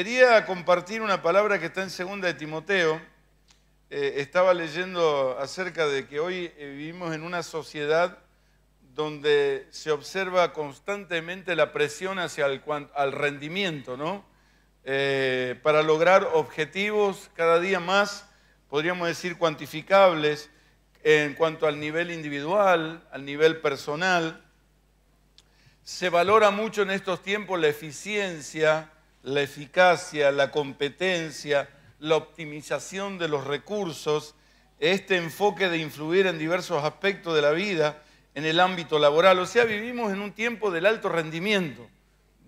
Quería compartir una palabra que está en segunda de Timoteo. Eh, estaba leyendo acerca de que hoy eh, vivimos en una sociedad donde se observa constantemente la presión hacia el al rendimiento, ¿no? Eh, para lograr objetivos cada día más, podríamos decir, cuantificables en cuanto al nivel individual, al nivel personal. Se valora mucho en estos tiempos la eficiencia, la eficacia, la competencia, la optimización de los recursos, este enfoque de influir en diversos aspectos de la vida, en el ámbito laboral. O sea, vivimos en un tiempo del alto rendimiento,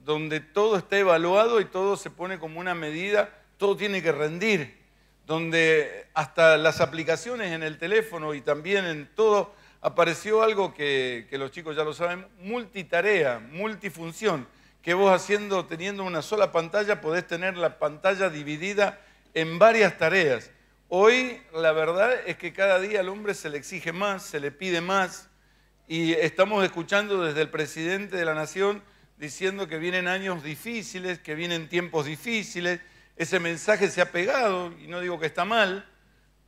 donde todo está evaluado y todo se pone como una medida, todo tiene que rendir, donde hasta las aplicaciones en el teléfono y también en todo apareció algo que, los chicos ya lo saben, multitarea, multifunción que vos haciendo, teniendo una sola pantalla, podés tener la pantalla dividida en varias tareas. Hoy la verdad es que cada día al hombre se le exige más, se le pide más, y estamos escuchando desde el presidente de la Nación diciendo que vienen años difíciles, que vienen tiempos difíciles, ese mensaje se ha pegado, y no digo que está mal,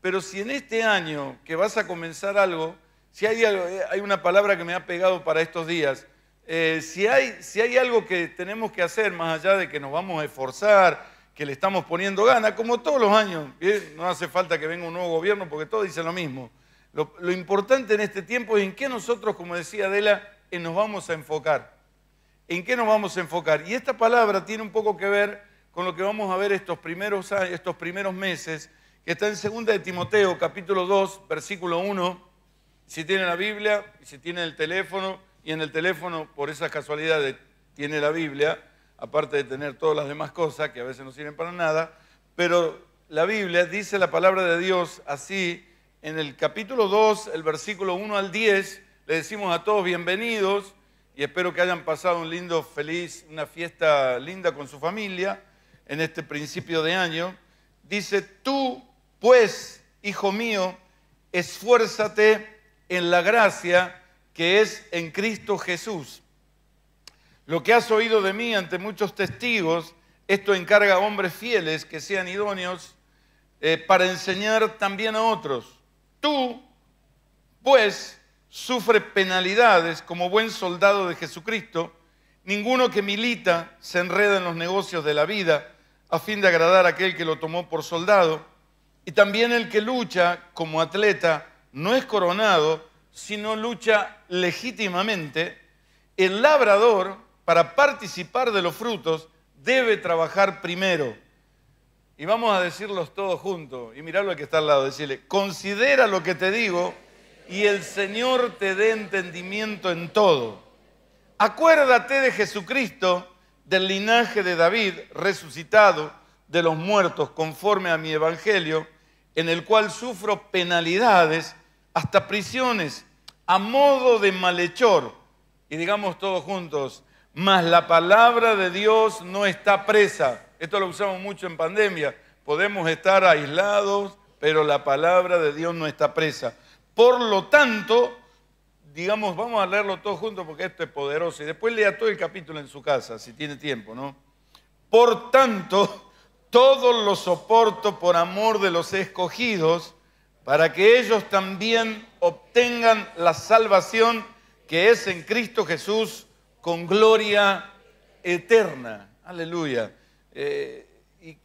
pero si en este año que vas a comenzar algo, si hay, eh, hay una palabra que me ha pegado para estos días, eh, si, hay, algo que tenemos que hacer, más allá de que nos vamos a esforzar, que le estamos poniendo gana, como todos los años, no hace falta que venga un nuevo gobierno porque todos dicen lo mismo. Lo, importante en este tiempo es en qué nosotros, como decía Adela, eh, nos vamos a enfocar. ¿En qué nos vamos a enfocar? Y esta palabra tiene un poco que ver con lo que vamos a ver estos primeros, estos primeros meses, que está en 2 de Timoteo, capítulo 2, versículo 1. Si tiene la Biblia, si tiene el teléfono, y en el teléfono, por esas casualidades, tiene la Biblia, aparte de tener todas las demás cosas que a veces no sirven para nada, pero la Biblia dice la palabra de Dios así, en el capítulo 2, el versículo 1 al 10, le decimos a todos bienvenidos y espero que hayan pasado un lindo, feliz, una fiesta linda con su familia en este principio de año. Dice, tú pues, hijo mío, esfuérzate en la gracia que es en Cristo Jesús. Lo que has oído de mí ante muchos testigos, esto encarga a hombres fieles que sean idóneos eh, para enseñar también a otros. Tú, pues, sufre penalidades como buen soldado de Jesucristo. Ninguno que milita se enreda en los negocios de la vida a fin de agradar a aquel que lo tomó por soldado. Y también el que lucha como atleta no es coronado, si no lucha legítimamente, el labrador, para participar de los frutos, debe trabajar primero. Y vamos a decirlos todos juntos. Y mirarlo al que está al lado, decirle, considera lo que te digo y el Señor te dé entendimiento en todo. Acuérdate de Jesucristo, del linaje de David, resucitado de los muertos conforme a mi evangelio, en el cual sufro penalidades hasta prisiones, a modo de malhechor. Y digamos todos juntos, mas la palabra de Dios no está presa. Esto lo usamos mucho en pandemia. Podemos estar aislados, pero la palabra de Dios no está presa. Por lo tanto, digamos, vamos a leerlo todos juntos porque esto es poderoso. Y después lea todo el capítulo en su casa, si tiene tiempo, ¿no? Por tanto, todos los soporto por amor de los escogidos para que ellos también obtengan la salvación que es en Cristo Jesús con gloria eterna. Aleluya. Eh, y,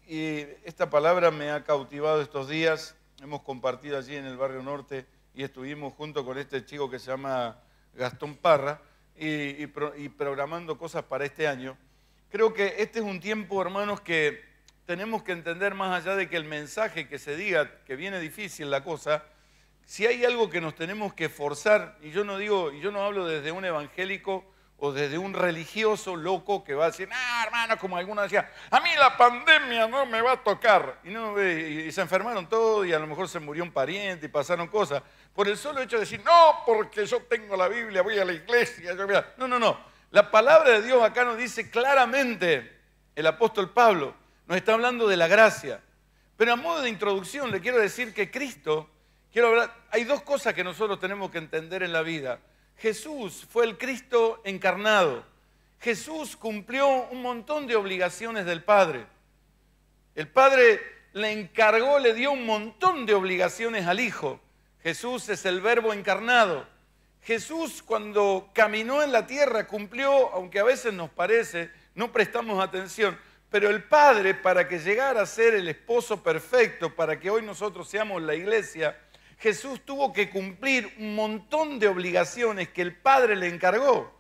esta palabra me ha cautivado estos días. Hemos compartido allí en el barrio norte y estuvimos junto con este chico que se llama Gastón Parra y programando cosas para este año. Creo que este es un tiempo, hermanos, que tenemos que entender más allá de que el mensaje que se diga, que viene difícil la cosa, si hay algo que nos tenemos que forzar, y yo no digo, y yo no hablo desde un evangélico o desde un religioso loco que va a decir, ah, hermano, como algunos decía, a mí la pandemia no me va a tocar. Y, no, eh, y se enfermaron todos y a lo mejor se murió un pariente y pasaron cosas. Por el solo hecho de decir, no, porque yo tengo la Biblia, voy a la iglesia. Yo No, no, no. La palabra de Dios acá nos dice claramente, el apóstol Pablo, nos está hablando de la gracia. Pero a modo de introducción le quiero decir que Cristo, quiero hablar, hay dos cosas que nosotros tenemos que entender en la vida. Jesús fue el Cristo encarnado. Jesús cumplió un montón de obligaciones del Padre. El Padre le encargó, le dio un montón de obligaciones al Hijo. Jesús es el verbo encarnado. Jesús cuando caminó en la tierra cumplió, aunque a veces nos parece, no prestamos atención, pero el Padre, para que llegara a ser el esposo perfecto, para que hoy nosotros seamos la iglesia, Jesús tuvo que cumplir un montón de obligaciones que el Padre le encargó.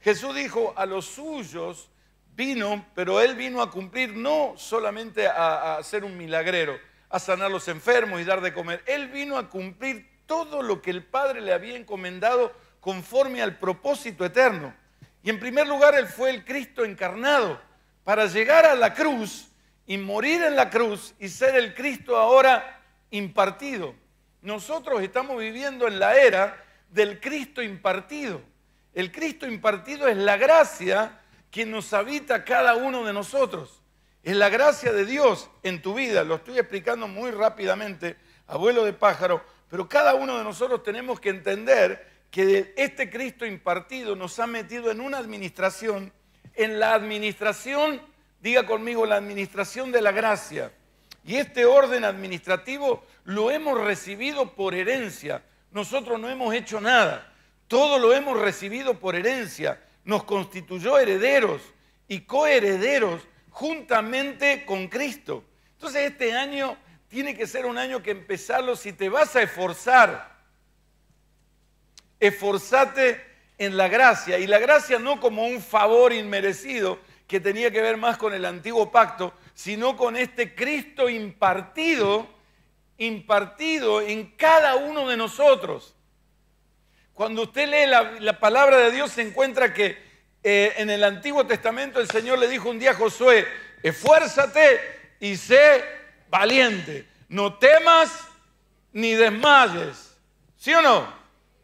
Jesús dijo, a los suyos vino, pero él vino a cumplir no solamente a, ser un milagrero, a sanar a los enfermos y dar de comer. Él vino a cumplir todo lo que el Padre le había encomendado conforme al propósito eterno. Y en primer lugar, Él fue el Cristo encarnado para llegar a la cruz y morir en la cruz y ser el Cristo ahora impartido. Nosotros estamos viviendo en la era del Cristo impartido. El Cristo impartido es la gracia que nos habita cada uno de nosotros. Es la gracia de Dios en tu vida. Lo estoy explicando muy rápidamente, abuelo de pájaro, pero cada uno de nosotros tenemos que entender que este Cristo impartido nos ha metido en una administración en la administración, diga conmigo, la administración de la gracia. Y este orden administrativo lo hemos recibido por herencia. Nosotros no hemos hecho nada. Todo lo hemos recibido por herencia. Nos constituyó herederos y coherederos juntamente con Cristo. Entonces este año tiene que ser un año que empezarlo si te vas a esforzar. Esforzate en la gracia, y la gracia no como un favor inmerecido que tenía que ver más con el antiguo pacto, sino con este Cristo impartido, impartido en cada uno de nosotros. Cuando usted lee la, palabra de Dios se encuentra que eh, en el Antiguo Testamento el Señor le dijo un día a Josué, esfuérzate y sé valiente, no temas ni desmayes. ¿Sí o no?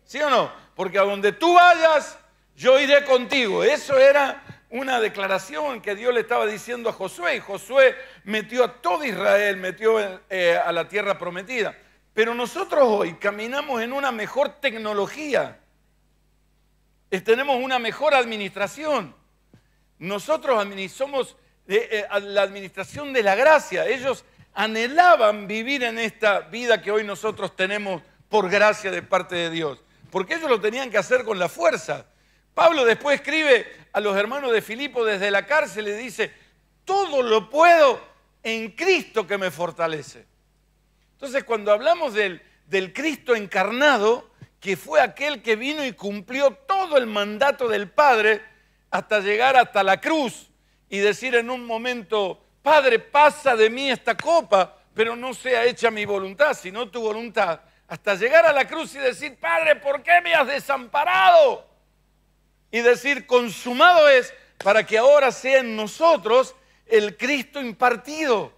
¿Sí o no? porque a donde tú vayas, yo iré contigo. Eso era una declaración que Dios le estaba diciendo a Josué. Y Josué metió a todo Israel, metió eh, a la tierra prometida. Pero nosotros hoy caminamos en una mejor tecnología. Tenemos una mejor administración. Nosotros somos eh, eh, la administración de la gracia. Ellos anhelaban vivir en esta vida que hoy nosotros tenemos por gracia de parte de Dios porque ellos lo tenían que hacer con la fuerza. Pablo después escribe a los hermanos de Filipo desde la cárcel y dice, todo lo puedo en Cristo que me fortalece. Entonces cuando hablamos del, del Cristo encarnado, que fue aquel que vino y cumplió todo el mandato del Padre hasta llegar hasta la cruz y decir en un momento, Padre, pasa de mí esta copa, pero no sea hecha mi voluntad, sino tu voluntad hasta llegar a la cruz y decir, Padre, ¿por qué me has desamparado? Y decir, consumado es para que ahora sea en nosotros el Cristo impartido.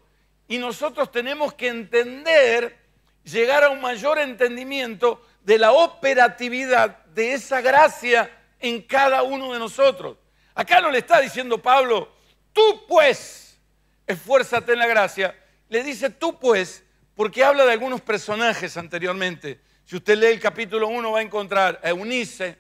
Y nosotros tenemos que entender, llegar a un mayor entendimiento de la operatividad de esa gracia en cada uno de nosotros. Acá no le está diciendo Pablo, tú pues, esfuérzate en la gracia. Le dice, tú pues, porque habla de algunos personajes anteriormente. Si usted lee el capítulo 1 va a encontrar a Eunice,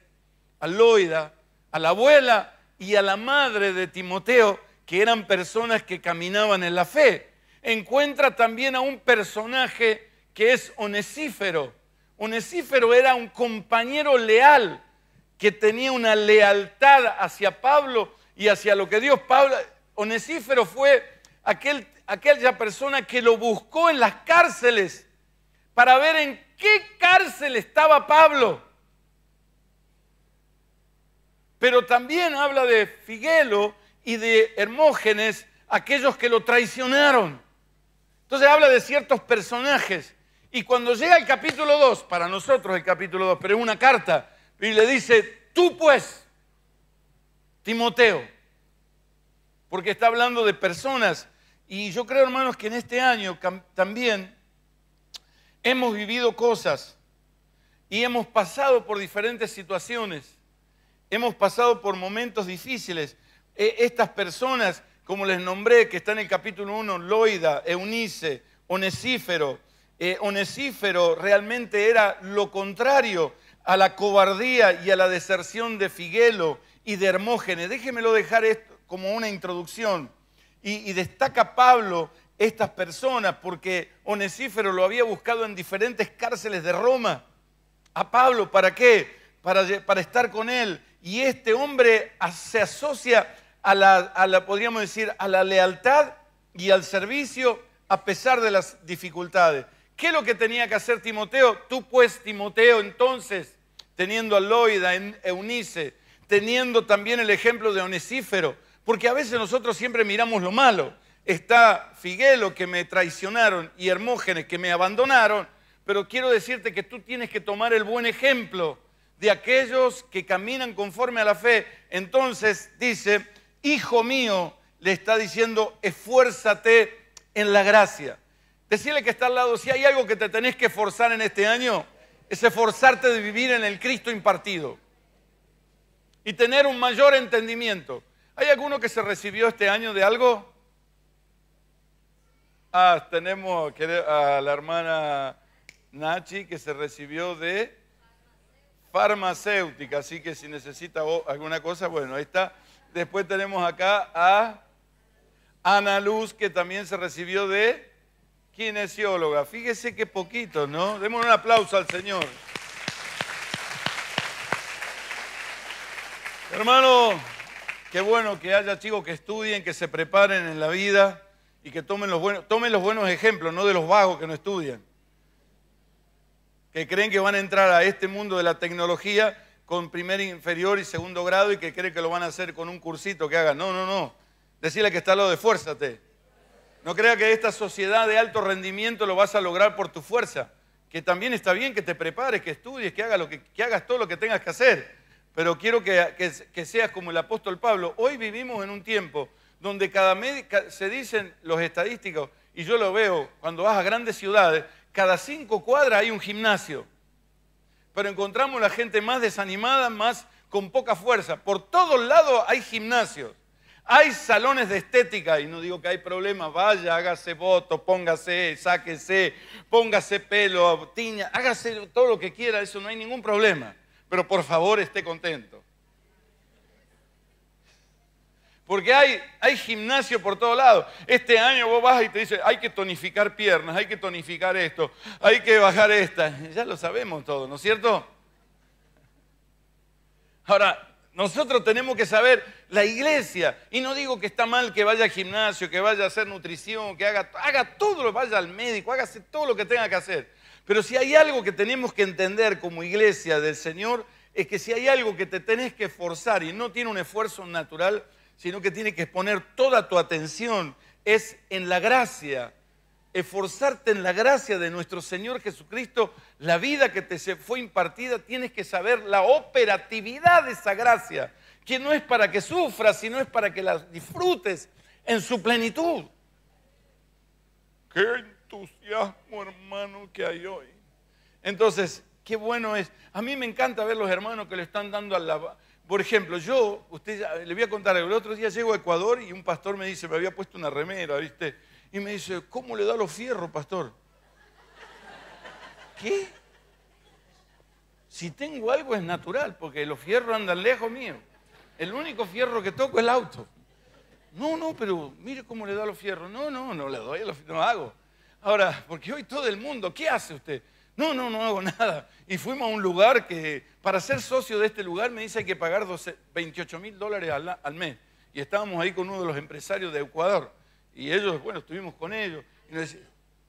a Loida, a la abuela y a la madre de Timoteo, que eran personas que caminaban en la fe. Encuentra también a un personaje que es Onesífero. Onesífero era un compañero leal que tenía una lealtad hacia Pablo y hacia lo que Dios Pablo. Onesífero fue aquel aquella persona que lo buscó en las cárceles para ver en qué cárcel estaba Pablo. Pero también habla de Figuelo y de Hermógenes, aquellos que lo traicionaron. Entonces habla de ciertos personajes. Y cuando llega el capítulo 2, para nosotros el capítulo 2, pero es una carta, y le dice, tú pues, Timoteo, porque está hablando de personas y yo creo, hermanos, que en este año también hemos vivido cosas y hemos pasado por diferentes situaciones, hemos pasado por momentos difíciles. E, estas personas, como les nombré, que están en el capítulo 1, Loida, Eunice, Onesífero, eh, Onesífero realmente era lo contrario a la cobardía y a la deserción de Figuelo y de Hermógenes. Déjenmelo dejar esto como una introducción y, destaca Pablo estas personas porque Onesífero lo había buscado en diferentes cárceles de Roma. A Pablo, ¿para qué? Para, para estar con él. Y este hombre se asocia a la, a la, podríamos decir, a la lealtad y al servicio a pesar de las dificultades. ¿Qué es lo que tenía que hacer Timoteo? Tú pues, Timoteo, entonces, teniendo a Loida, en Eunice, teniendo también el ejemplo de Onesífero, porque a veces nosotros siempre miramos lo malo. Está Figuelo que me traicionaron y Hermógenes que me abandonaron, pero quiero decirte que tú tienes que tomar el buen ejemplo de aquellos que caminan conforme a la fe. Entonces dice, hijo mío, le está diciendo, esfuérzate en la gracia. Decirle que está al lado, si hay algo que te tenés que esforzar en este año, es esforzarte de vivir en el Cristo impartido y tener un mayor entendimiento. ¿Hay alguno que se recibió este año de algo? Ah, tenemos a la hermana Nachi que se recibió de farmacéutica, así que si necesita alguna cosa, bueno, ahí está. Después tenemos acá a Ana Luz que también se recibió de kinesióloga. Fíjese que poquito, ¿no? Démosle un aplauso al Señor. Hermano, Qué bueno que haya chicos que estudien, que se preparen en la vida y que tomen los buenos, tomen los buenos ejemplos, no de los vagos que no estudian. Que creen que van a entrar a este mundo de la tecnología con primer inferior y segundo grado y que creen que lo van a hacer con un cursito que hagan. No, no, no. Decirle que está al lo de fuérzate. No crea que esta sociedad de alto rendimiento lo vas a lograr por tu fuerza. Que también está bien que te prepares, que estudies, que lo que hagas todo lo que tengas que hacer pero quiero que, seas como el apóstol Pablo. Hoy vivimos en un tiempo donde cada se dicen los estadísticos, y yo lo veo cuando vas a grandes ciudades, cada cinco cuadras hay un gimnasio. Pero encontramos la gente más desanimada, más con poca fuerza. Por todos lados hay gimnasios, hay salones de estética, y no digo que hay problemas, vaya, hágase voto, póngase, sáquese, póngase pelo, tiña, hágase todo lo que quiera, eso no hay ningún problema pero por favor esté contento. Porque hay, hay gimnasio por todos lado. Este año vos vas y te dices, hay que tonificar piernas, hay que tonificar esto, hay que bajar esta. Ya lo sabemos todo, ¿no es cierto? Ahora, nosotros tenemos que saber, la iglesia, y no digo que está mal que vaya al gimnasio, que vaya a hacer nutrición, que haga, haga todo lo, vaya al médico, hágase todo lo que tenga que hacer. Pero si hay algo que tenemos que entender como iglesia del Señor, es que si hay algo que te tenés que esforzar y no tiene un esfuerzo natural, sino que tiene que poner toda tu atención, es en la gracia, esforzarte en la gracia de nuestro Señor Jesucristo, la vida que te fue impartida, tienes que saber la operatividad de esa gracia, que no es para que sufras, sino es para que la disfrutes en su plenitud entusiasmo, hermano, que hay hoy. Entonces, qué bueno es. A mí me encanta ver los hermanos que le están dando al la... Por ejemplo, yo, usted, le voy a contar algo. El otro día llego a Ecuador y un pastor me dice, me había puesto una remera, ¿viste? Y me dice, ¿cómo le da los fierros, pastor? ¿Qué? Si tengo algo es natural, porque los fierros andan lejos mío. El único fierro que toco es el auto. No, no, pero mire cómo le da los fierros. No, no, no le doy, a no hago. Ahora, porque hoy todo el mundo, ¿qué hace usted? No, no, no hago nada. Y fuimos a un lugar que, para ser socio de este lugar, me dice hay que pagar 28 mil dólares al, mes. Y estábamos ahí con uno de los empresarios de Ecuador. Y ellos, bueno, estuvimos con ellos. Y nos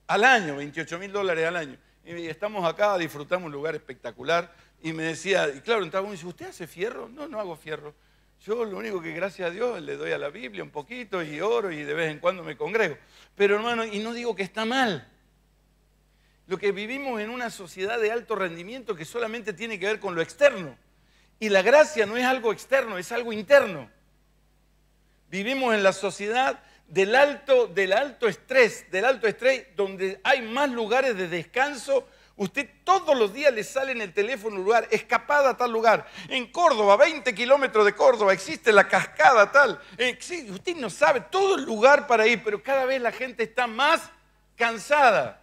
al año, 28 mil dólares al año. Y estamos acá, disfrutamos un lugar espectacular. Y me decía, y claro, entraba uno y dice, ¿usted hace fierro? No, no hago fierro. Yo lo único que gracias a Dios le doy a la Biblia un poquito y oro y de vez en cuando me congrego. Pero hermano, y no digo que está mal. Lo que vivimos en una sociedad de alto rendimiento que solamente tiene que ver con lo externo. Y la gracia no es algo externo, es algo interno. Vivimos en la sociedad del alto, del alto estrés, del alto estrés, donde hay más lugares de descanso Usted todos los días le sale en el teléfono un lugar, escapada a tal lugar. En Córdoba, 20 kilómetros de Córdoba, existe la cascada tal. Eh, usted no sabe todo el lugar para ir, pero cada vez la gente está más cansada.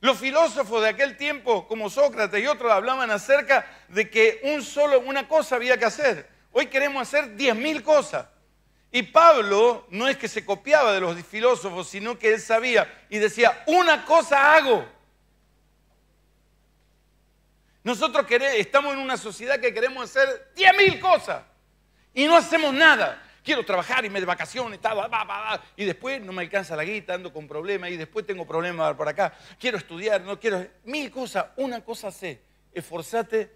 Los filósofos de aquel tiempo, como Sócrates y otros, hablaban acerca de que un solo, una cosa había que hacer. Hoy queremos hacer 10.000 cosas. Y Pablo no es que se copiaba de los filósofos, sino que él sabía y decía, una cosa hago nosotros queremos, estamos en una sociedad que queremos hacer 10.000 cosas y no hacemos nada. Quiero trabajar y me de vacaciones, tal, y después no me alcanza la guita, ando con problemas y después tengo problemas por acá. Quiero estudiar, no quiero. Mil cosas, una cosa sé, esforzate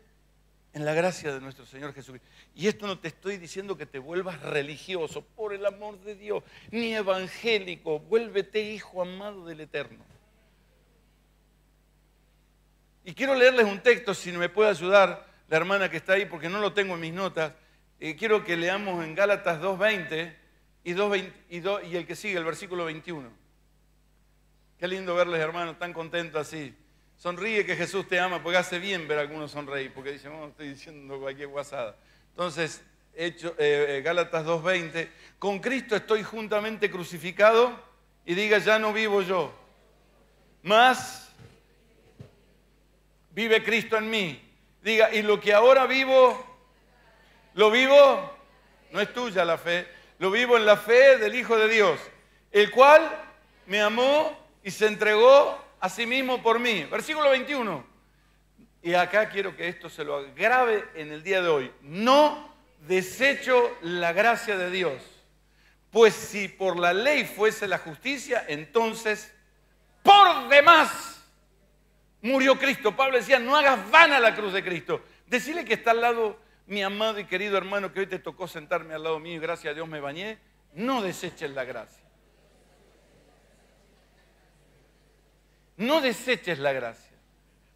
en la gracia de nuestro Señor Jesucristo. Y esto no te estoy diciendo que te vuelvas religioso, por el amor de Dios, ni evangélico, vuélvete hijo amado del Eterno. Y quiero leerles un texto, si me puede ayudar la hermana que está ahí, porque no lo tengo en mis notas. Eh, quiero que leamos en Gálatas 2.20 y, el que sigue, el versículo 21. Qué lindo verles, hermanos, tan contentos así. Sonríe que Jesús te ama, porque hace bien ver a algunos sonreír, porque dicen, no, oh, estoy diciendo cualquier guasada. Entonces, hecho, eh, eh, Gálatas 2.20, con Cristo estoy juntamente crucificado y diga, ya no vivo yo, más vive Cristo en mí. Diga, y lo que ahora vivo, lo vivo, no es tuya la fe, lo vivo en la fe del Hijo de Dios, el cual me amó y se entregó a sí mismo por mí. Versículo 21. Y acá quiero que esto se lo agrave en el día de hoy. No desecho la gracia de Dios, pues si por la ley fuese la justicia, entonces por demás Murió Cristo. Pablo decía, no hagas vana la cruz de Cristo. Decirle que está al lado mi amado y querido hermano que hoy te tocó sentarme al lado mío y gracias a Dios me bañé. No deseches la gracia. No deseches la gracia.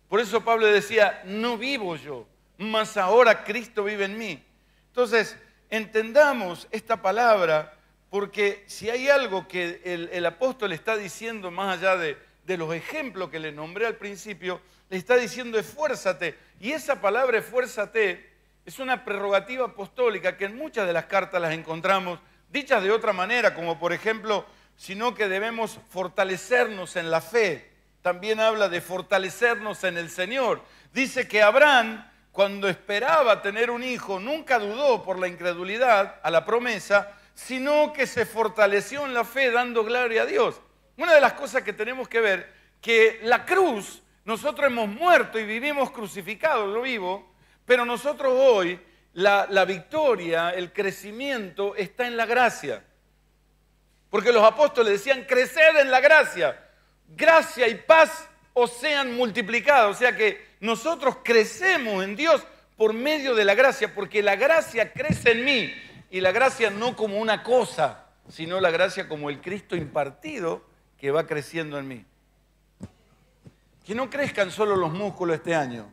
Por eso Pablo decía, no vivo yo, mas ahora Cristo vive en mí. Entonces, entendamos esta palabra porque si hay algo que el, el apóstol está diciendo más allá de de los ejemplos que le nombré al principio, le está diciendo esfuérzate. Y esa palabra esfuérzate es una prerrogativa apostólica que en muchas de las cartas las encontramos dichas de otra manera, como por ejemplo, sino que debemos fortalecernos en la fe. También habla de fortalecernos en el Señor. Dice que Abraham, cuando esperaba tener un hijo, nunca dudó por la incredulidad a la promesa, sino que se fortaleció en la fe dando gloria a Dios una de las cosas que tenemos que ver, que la cruz, nosotros hemos muerto y vivimos crucificados, lo vivo, pero nosotros hoy, la, victoria, el crecimiento está en la gracia. Porque los apóstoles decían, crecer en la gracia, gracia y paz os sean multiplicados. O sea que nosotros crecemos en Dios por medio de la gracia, porque la gracia crece en mí. Y la gracia no como una cosa, sino la gracia como el Cristo impartido que va creciendo en mí. Que no crezcan solo los músculos este año.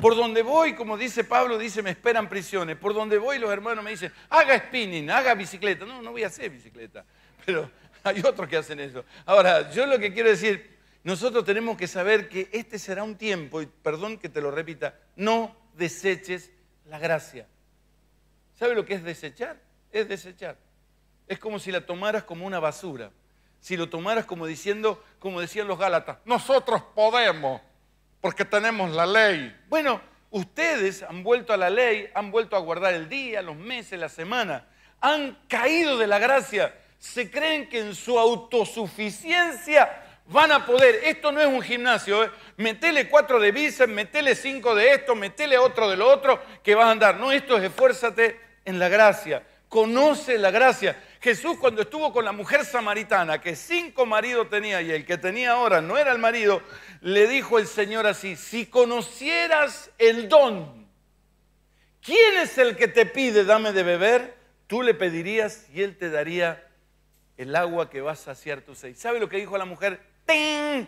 Por donde voy, como dice Pablo, dice, me esperan prisiones. Por donde voy, los hermanos me dicen, haga spinning, haga bicicleta. No, no voy a hacer bicicleta. Pero hay otros que hacen eso. Ahora, yo lo que quiero decir, nosotros tenemos que saber que este será un tiempo, y perdón que te lo repita, no deseches la gracia. ¿Sabe lo que es desechar? Es desechar. Es como si la tomaras como una basura si lo tomaras como diciendo, como decían los Gálatas, nosotros podemos, porque tenemos la ley. Bueno, ustedes han vuelto a la ley, han vuelto a guardar el día, los meses, la semana, han caído de la gracia, se creen que en su autosuficiencia van a poder. Esto no es un gimnasio. ¿eh? Metele cuatro de bíceps, metele cinco de esto, metele otro de lo otro, que vas a andar. No, esto es esfuérzate en la gracia. Conoce la gracia. Jesús cuando estuvo con la mujer samaritana, que cinco maridos tenía y el que tenía ahora no era el marido, le dijo el Señor así, si conocieras el don, ¿quién es el que te pide dame de beber? Tú le pedirías y él te daría el agua que va a saciar tu sed. ¿Sabe lo que dijo la mujer? ¡Ting!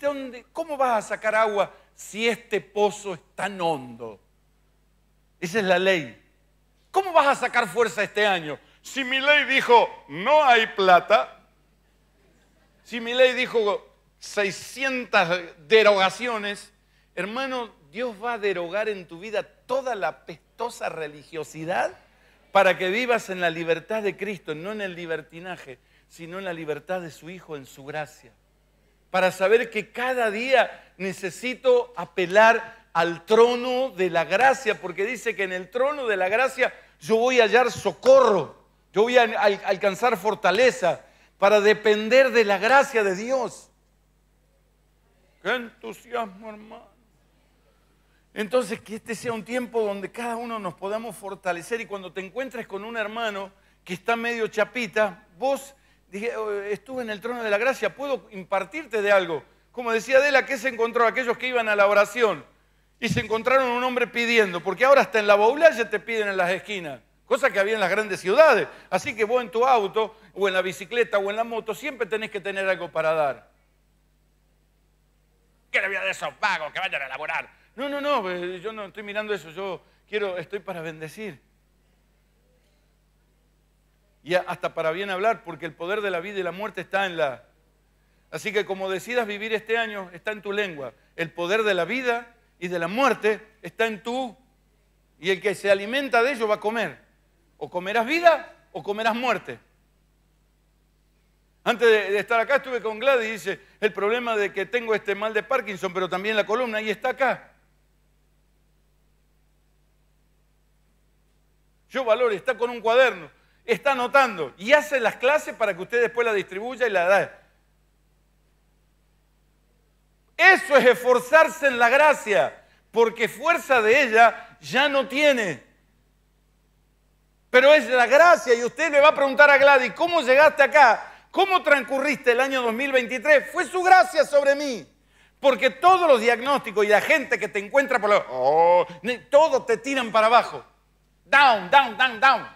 dónde, cómo vas a sacar agua si este pozo es tan hondo? Esa es la ley. ¿Cómo vas a sacar fuerza este año? Si mi ley dijo, no hay plata, si mi ley dijo 600 derogaciones, hermano, Dios va a derogar en tu vida toda la pestosa religiosidad para que vivas en la libertad de Cristo, no en el libertinaje, sino en la libertad de su Hijo, en su gracia. Para saber que cada día necesito apelar al trono de la gracia, porque dice que en el trono de la gracia yo voy a hallar socorro. Yo voy a alcanzar fortaleza para depender de la gracia de Dios. Qué entusiasmo, hermano. Entonces, que este sea un tiempo donde cada uno nos podamos fortalecer y cuando te encuentres con un hermano que está medio chapita, vos dije, oh, estuve en el trono de la gracia, puedo impartirte de algo. Como decía Adela, ¿qué se encontró? Aquellos que iban a la oración y se encontraron un hombre pidiendo, porque ahora hasta en la ya te piden en las esquinas cosa que había en las grandes ciudades. Así que vos en tu auto o en la bicicleta o en la moto siempre tenés que tener algo para dar. ¿Qué le voy a esos vagos que vayan a elaborar? No, no, no, eh, yo no estoy mirando eso, yo quiero, estoy para bendecir. Y hasta para bien hablar, porque el poder de la vida y la muerte está en la... Así que como decidas vivir este año, está en tu lengua. El poder de la vida y de la muerte está en tú, Y el que se alimenta de ello va a comer. O comerás vida o comerás muerte. Antes de, estar acá estuve con Gladys y dice, el problema de que tengo este mal de Parkinson, pero también la columna, y está acá. Yo valoro, está con un cuaderno, está anotando y hace las clases para que usted después la distribuya y la da. Eso es esforzarse en la gracia, porque fuerza de ella ya no tiene. Pero es la gracia y usted le va a preguntar a Gladys, ¿cómo llegaste acá? ¿Cómo transcurriste el año 2023? Fue su gracia sobre mí. Porque todos los diagnósticos y la gente que te encuentra por la... Oh, todos te tiran para abajo. Down, down, down, down.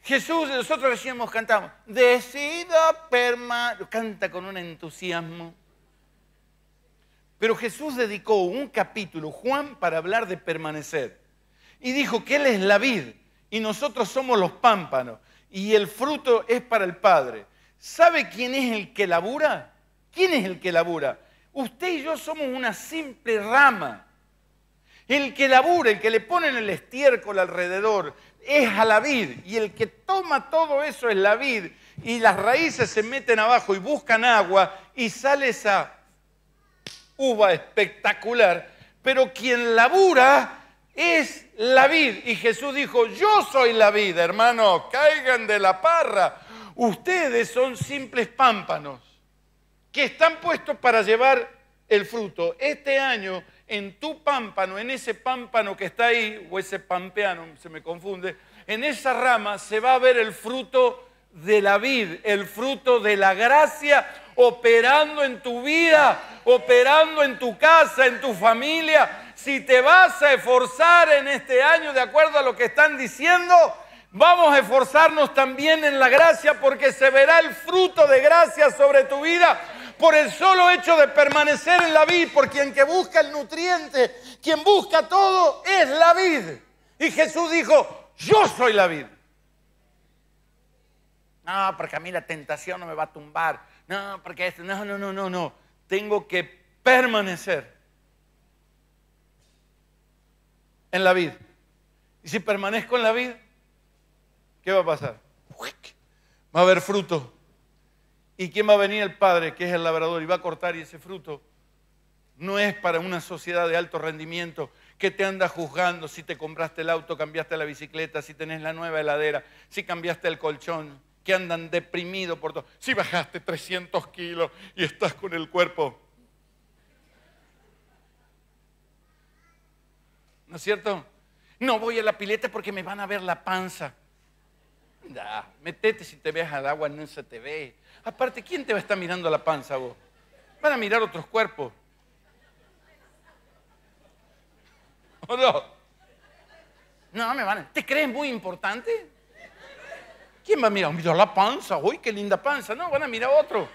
Jesús, nosotros hemos cantamos, decida permanecer, canta con un entusiasmo. Pero Jesús dedicó un capítulo, Juan, para hablar de permanecer. Y dijo que Él es la vid y nosotros somos los pámpanos y el fruto es para el Padre. ¿Sabe quién es el que labura? ¿Quién es el que labura? Usted y yo somos una simple rama. El que labura, el que le ponen el estiércol alrededor, es a la vid. Y el que toma todo eso es la vid. Y las raíces se meten abajo y buscan agua y sale esa uva espectacular, pero quien labura es la vid. Y Jesús dijo, yo soy la vid, hermano, caigan de la parra. Ustedes son simples pámpanos que están puestos para llevar el fruto. Este año, en tu pámpano, en ese pámpano que está ahí, o ese pampeano, se me confunde, en esa rama se va a ver el fruto de la vid, el fruto de la gracia operando en tu vida, operando en tu casa, en tu familia. Si te vas a esforzar en este año de acuerdo a lo que están diciendo, vamos a esforzarnos también en la gracia porque se verá el fruto de gracia sobre tu vida por el solo hecho de permanecer en la vid, por quien que busca el nutriente, quien busca todo es la vid. Y Jesús dijo, yo soy la vid. No, porque a mí la tentación no me va a tumbar no, porque esto, no, no, no, no, no. Tengo que permanecer en la vida. Y si permanezco en la vida, ¿qué va a pasar? Va a haber fruto. ¿Y quién va a venir? El Padre, que es el labrador, y va a cortar ese fruto no es para una sociedad de alto rendimiento que te anda juzgando si te compraste el auto, cambiaste la bicicleta, si tenés la nueva heladera, si cambiaste el colchón, que andan deprimidos por todo. Si bajaste 300 kilos y estás con el cuerpo. ¿No es cierto? No voy a la pileta porque me van a ver la panza. da metete si te ves al agua, no se te ve. Aparte, ¿quién te va a estar mirando la panza vos? Van a mirar otros cuerpos. ¿O no? No, me van a... ¿Te crees muy importante? ¿Quién va a mirar? Mira la panza, uy, qué linda panza. No, van a mirar otro.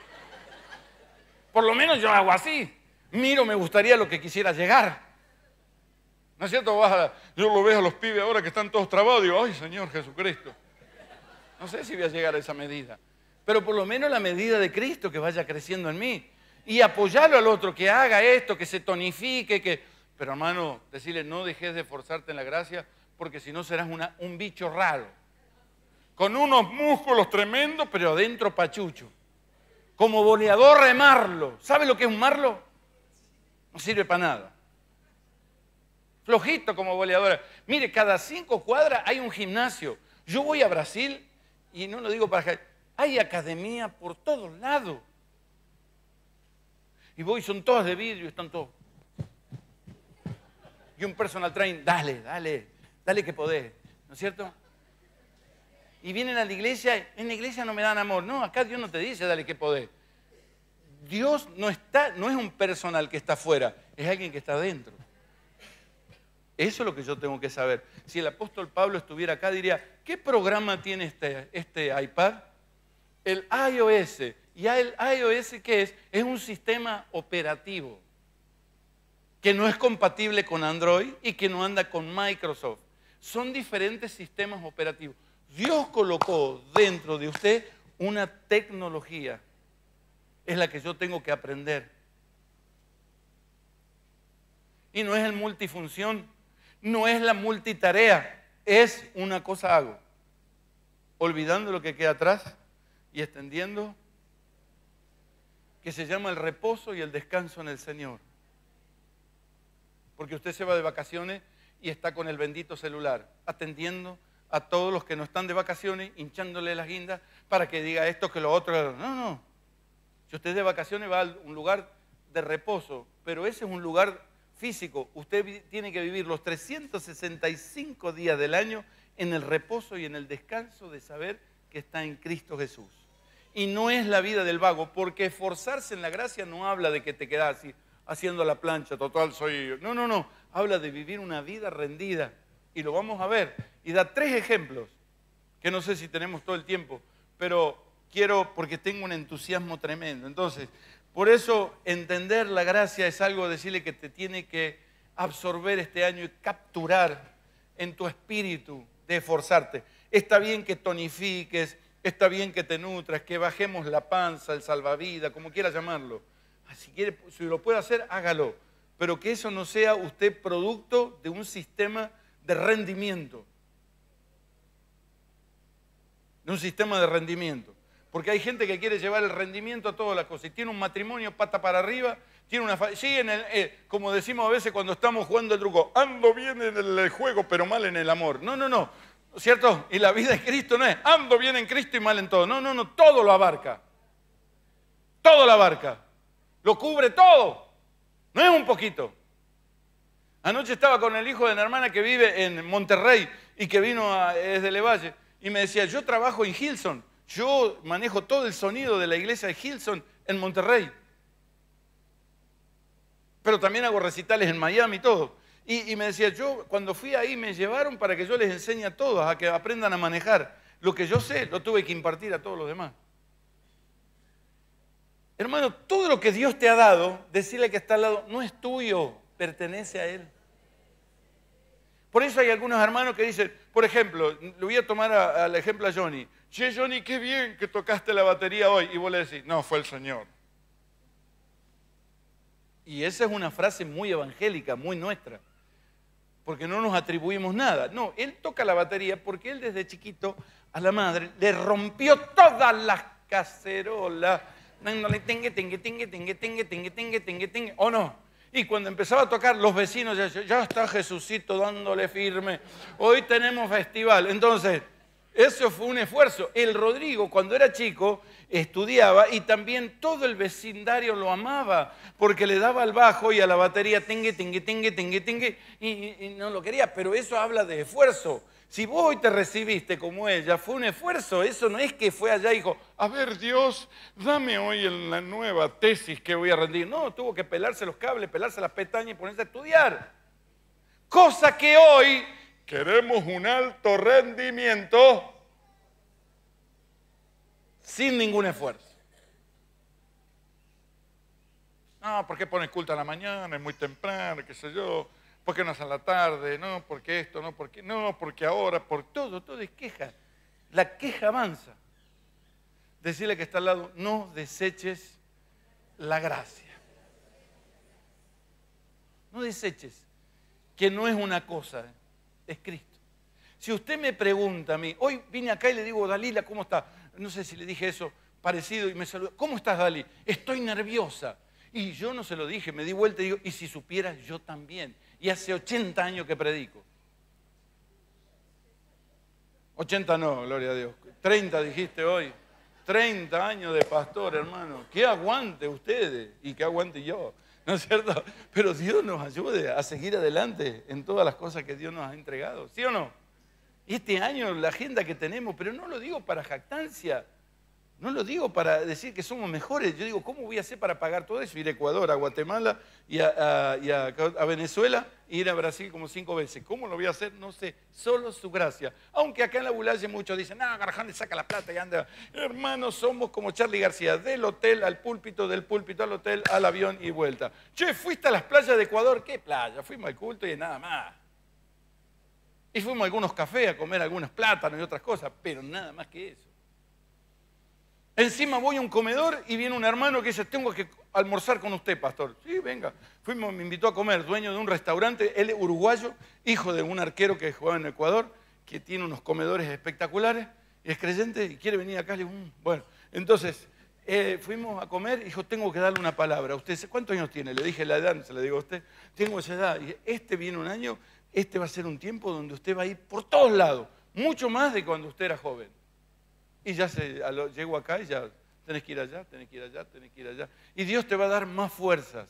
Por lo menos yo hago así. Miro, me gustaría lo que quisiera llegar. ¿No es cierto? yo lo veo a los pibes ahora que están todos trabados. Digo, ay, Señor Jesucristo. No sé si voy a llegar a esa medida. Pero por lo menos la medida de Cristo que vaya creciendo en mí. Y apoyarlo al otro, que haga esto, que se tonifique, que... Pero hermano, decirle, no dejes de esforzarte en la gracia, porque si no serás una, un bicho raro con unos músculos tremendos, pero adentro pachucho. Como boleador remarlo. ¿Sabe lo que es un marlo? No sirve para nada. Flojito como boleadora. Mire, cada cinco cuadras hay un gimnasio. Yo voy a Brasil y no lo digo para... Hay academia por todos lados. Y voy, son todas de vidrio, están todos. Y un personal train, dale, dale, dale que podés. ¿No es cierto? y vienen a la iglesia, en la iglesia no me dan amor. No, acá Dios no te dice, dale que podés. Dios no está, no es un personal que está afuera, es alguien que está adentro. Eso es lo que yo tengo que saber. Si el apóstol Pablo estuviera acá, diría, ¿qué programa tiene este, este iPad? El iOS. ¿Y el iOS qué es? Es un sistema operativo que no es compatible con Android y que no anda con Microsoft. Son diferentes sistemas operativos. Dios colocó dentro de usted una tecnología. Es la que yo tengo que aprender. Y no es el multifunción, no es la multitarea, es una cosa hago. Olvidando lo que queda atrás y extendiendo que se llama el reposo y el descanso en el Señor. Porque usted se va de vacaciones y está con el bendito celular, atendiendo a todos los que no están de vacaciones, hinchándole las guindas para que diga esto que lo otro. No, no. Si usted es de vacaciones va a un lugar de reposo, pero ese es un lugar físico. Usted tiene que vivir los 365 días del año en el reposo y en el descanso de saber que está en Cristo Jesús. Y no es la vida del vago, porque esforzarse en la gracia no habla de que te quedas así haciendo la plancha, total soy yo. No, no, no. Habla de vivir una vida rendida, y lo vamos a ver. Y da tres ejemplos, que no sé si tenemos todo el tiempo, pero quiero, porque tengo un entusiasmo tremendo. Entonces, por eso entender la gracia es algo, decirle que te tiene que absorber este año y capturar en tu espíritu de esforzarte. Está bien que tonifiques, está bien que te nutras, que bajemos la panza, el salvavidas, como quieras llamarlo. Ah, si, quiere, si lo puede hacer, hágalo. Pero que eso no sea usted producto de un sistema de rendimiento. De un sistema de rendimiento. Porque hay gente que quiere llevar el rendimiento a todas las cosas. Y tiene un matrimonio pata para arriba, tiene una... Sí, en el, eh, como decimos a veces cuando estamos jugando el truco, ando bien en el eh, juego, pero mal en el amor. No, no, no. ¿Cierto? Y la vida de Cristo no es, ando bien en Cristo y mal en todo. No, no, no. Todo lo abarca. Todo lo abarca. Lo cubre todo. No es un poquito. Anoche estaba con el hijo de una hermana que vive en Monterrey y que vino desde Levalle y me decía, yo trabajo en Hilson, yo manejo todo el sonido de la iglesia de Hilson en Monterrey, pero también hago recitales en Miami y todo. Y, y, me decía, yo cuando fui ahí me llevaron para que yo les enseñe a todos, a que aprendan a manejar. Lo que yo sé lo tuve que impartir a todos los demás. Hermano, todo lo que Dios te ha dado, decirle que está al lado, no es tuyo pertenece a Él. Por eso hay algunos hermanos que dicen, por ejemplo, le voy a tomar al ejemplo a Johnny. Che, Johnny, qué bien que tocaste la batería hoy. Y vos le decís, no, fue el Señor. Y esa es una frase muy evangélica, muy nuestra, porque no nos atribuimos nada. No, él toca la batería porque él desde chiquito a la madre le rompió todas las cacerolas. ¿O no? Y cuando empezaba a tocar, los vecinos ya ya está Jesucito dándole firme, hoy tenemos festival. Entonces, eso fue un esfuerzo. El Rodrigo, cuando era chico, estudiaba y también todo el vecindario lo amaba, porque le daba al bajo y a la batería, tengue, tengue, tengue, tengue, tingue, y no lo quería, pero eso habla de esfuerzo. Si vos hoy te recibiste como ella, fue un esfuerzo. Eso no es que fue allá y dijo, a ver Dios, dame hoy la nueva tesis que voy a rendir. No, tuvo que pelarse los cables, pelarse las pestañas y ponerse a estudiar. Cosa que hoy queremos un alto rendimiento sin ningún esfuerzo. No, ¿por qué pones culta a la mañana? Es muy temprano, qué sé yo qué no a la tarde, no, porque esto, no, porque no, porque ahora, por todo, todo es queja. La queja avanza. Decirle que está al lado, no deseches la gracia. No deseches que no es una cosa, es Cristo. Si usted me pregunta a mí, hoy vine acá y le digo, Dalila, ¿cómo está? No sé si le dije eso parecido y me saludó, ¿cómo estás, Dalí? Estoy nerviosa. Y yo no se lo dije, me di vuelta y digo, y si supieras, yo también y hace 80 años que predico. 80 no, gloria a Dios. 30 dijiste hoy. 30 años de pastor, hermano. Que aguante ustedes y que aguante yo. ¿No es cierto? Pero Dios nos ayude a seguir adelante en todas las cosas que Dios nos ha entregado. ¿Sí o no? Este año la agenda que tenemos, pero no lo digo para jactancia, no lo digo para decir que somos mejores, yo digo, ¿cómo voy a hacer para pagar todo eso? Ir a Ecuador, a Guatemala y a, y Venezuela, e ir a Brasil como cinco veces. ¿Cómo lo voy a hacer? No sé, solo su gracia. Aunque acá en la Bulaya muchos dicen, ah, Garján le saca la plata y anda. Hermanos, somos como Charlie García, del hotel al púlpito, del púlpito al hotel, al avión y vuelta. Che, fuiste a las playas de Ecuador, ¿qué playa? Fuimos al culto y nada más. Y fuimos a algunos cafés a comer algunos plátanos y otras cosas, pero nada más que eso. Encima voy a un comedor y viene un hermano que dice, tengo que almorzar con usted, pastor. Sí, venga. Fuimos, me invitó a comer, dueño de un restaurante, él es uruguayo, hijo de un arquero que jugaba en Ecuador, que tiene unos comedores espectaculares, y es creyente y quiere venir acá. Le mm, bueno, entonces eh, fuimos a comer, y dijo, tengo que darle una palabra. Usted dice, ¿cuántos años tiene? Le dije la edad, se le digo a usted, tengo esa edad. Y este viene un año, este va a ser un tiempo donde usted va a ir por todos lados, mucho más de cuando usted era joven. Y ya se, lo, llego acá y ya tenés que ir allá, tenés que ir allá, tenés que ir allá. Y Dios te va a dar más fuerzas.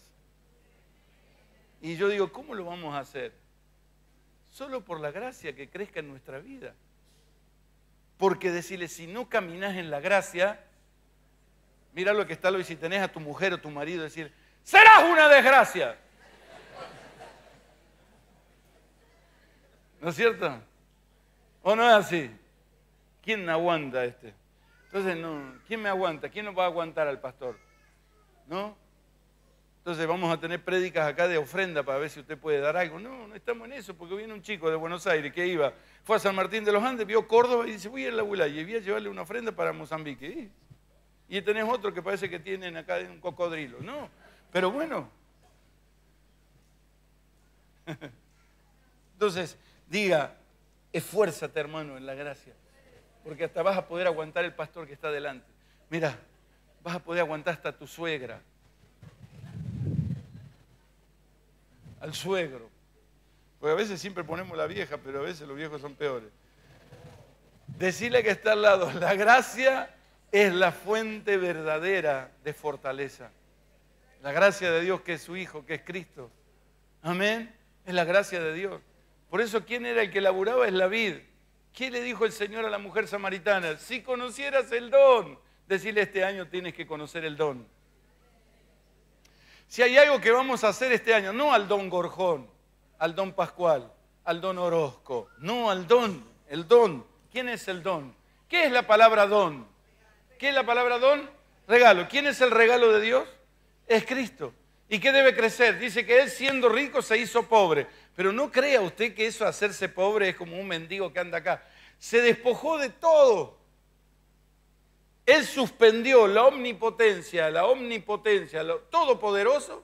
Y yo digo, ¿cómo lo vamos a hacer? Solo por la gracia que crezca en nuestra vida. Porque decirle, si no caminas en la gracia, mira lo que está lo y si tenés a tu mujer o tu marido, decir, serás una desgracia. ¿No es cierto? ¿O no es así? ¿Quién aguanta este? Entonces, no, ¿quién me aguanta? ¿Quién nos va a aguantar al pastor? ¿No? Entonces vamos a tener prédicas acá de ofrenda para ver si usted puede dar algo. No, no estamos en eso, porque viene un chico de Buenos Aires que iba, fue a San Martín de los Andes, vio Córdoba y dice, voy a la abuela y voy a llevarle una ofrenda para Mozambique. Y tenés otro que parece que tienen acá un cocodrilo. No, pero bueno. Entonces, diga, esfuérzate hermano en la gracia porque hasta vas a poder aguantar el pastor que está delante. Mira, vas a poder aguantar hasta tu suegra, al suegro. Porque a veces siempre ponemos la vieja, pero a veces los viejos son peores. Decirle que está al lado, la gracia es la fuente verdadera de fortaleza. La gracia de Dios que es su Hijo, que es Cristo. Amén. Es la gracia de Dios. Por eso, ¿quién era el que laburaba? Es la vid. ¿Qué le dijo el Señor a la mujer samaritana? Si conocieras el don, decirle este año tienes que conocer el don. Si hay algo que vamos a hacer este año, no al don Gorjón, al don Pascual, al don Orozco, no al don, el don. ¿Quién es el don? ¿Qué es la palabra don? ¿Qué es la palabra don? Regalo. ¿Quién es el regalo de Dios? Es Cristo. ¿Y qué debe crecer? Dice que él siendo rico se hizo pobre. Pero no crea usted que eso hacerse pobre es como un mendigo que anda acá. Se despojó de todo. Él suspendió la omnipotencia, la omnipotencia, lo todopoderoso,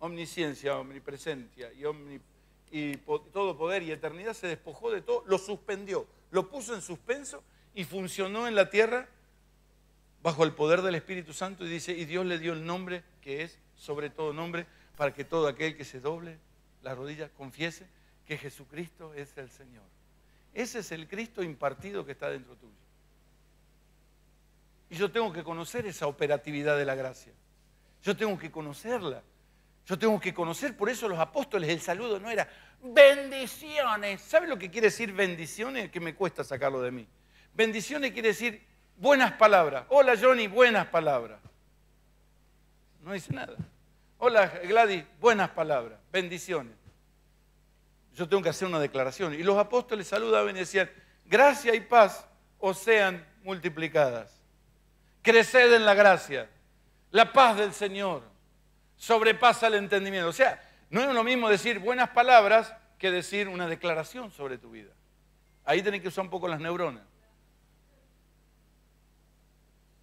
omnisciencia, omnipresencia y, todo poder y eternidad, se despojó de todo, lo suspendió, lo puso en suspenso y funcionó en la tierra bajo el poder del Espíritu Santo y dice, y Dios le dio el nombre que es sobre todo nombre, para que todo aquel que se doble las rodillas confiese que Jesucristo es el Señor. Ese es el Cristo impartido que está dentro tuyo. Y yo tengo que conocer esa operatividad de la gracia. Yo tengo que conocerla. Yo tengo que conocer, por eso los apóstoles, el saludo no era bendiciones. ¿Sabe lo que quiere decir bendiciones? Que me cuesta sacarlo de mí. Bendiciones quiere decir buenas palabras. Hola Johnny, buenas palabras no dice nada. Hola Gladys, buenas palabras, bendiciones. Yo tengo que hacer una declaración. Y los apóstoles saludaban y decían, gracia y paz os sean multiplicadas. Creced en la gracia. La paz del Señor sobrepasa el entendimiento. O sea, no es lo mismo decir buenas palabras que decir una declaración sobre tu vida. Ahí tenés que usar un poco las neuronas.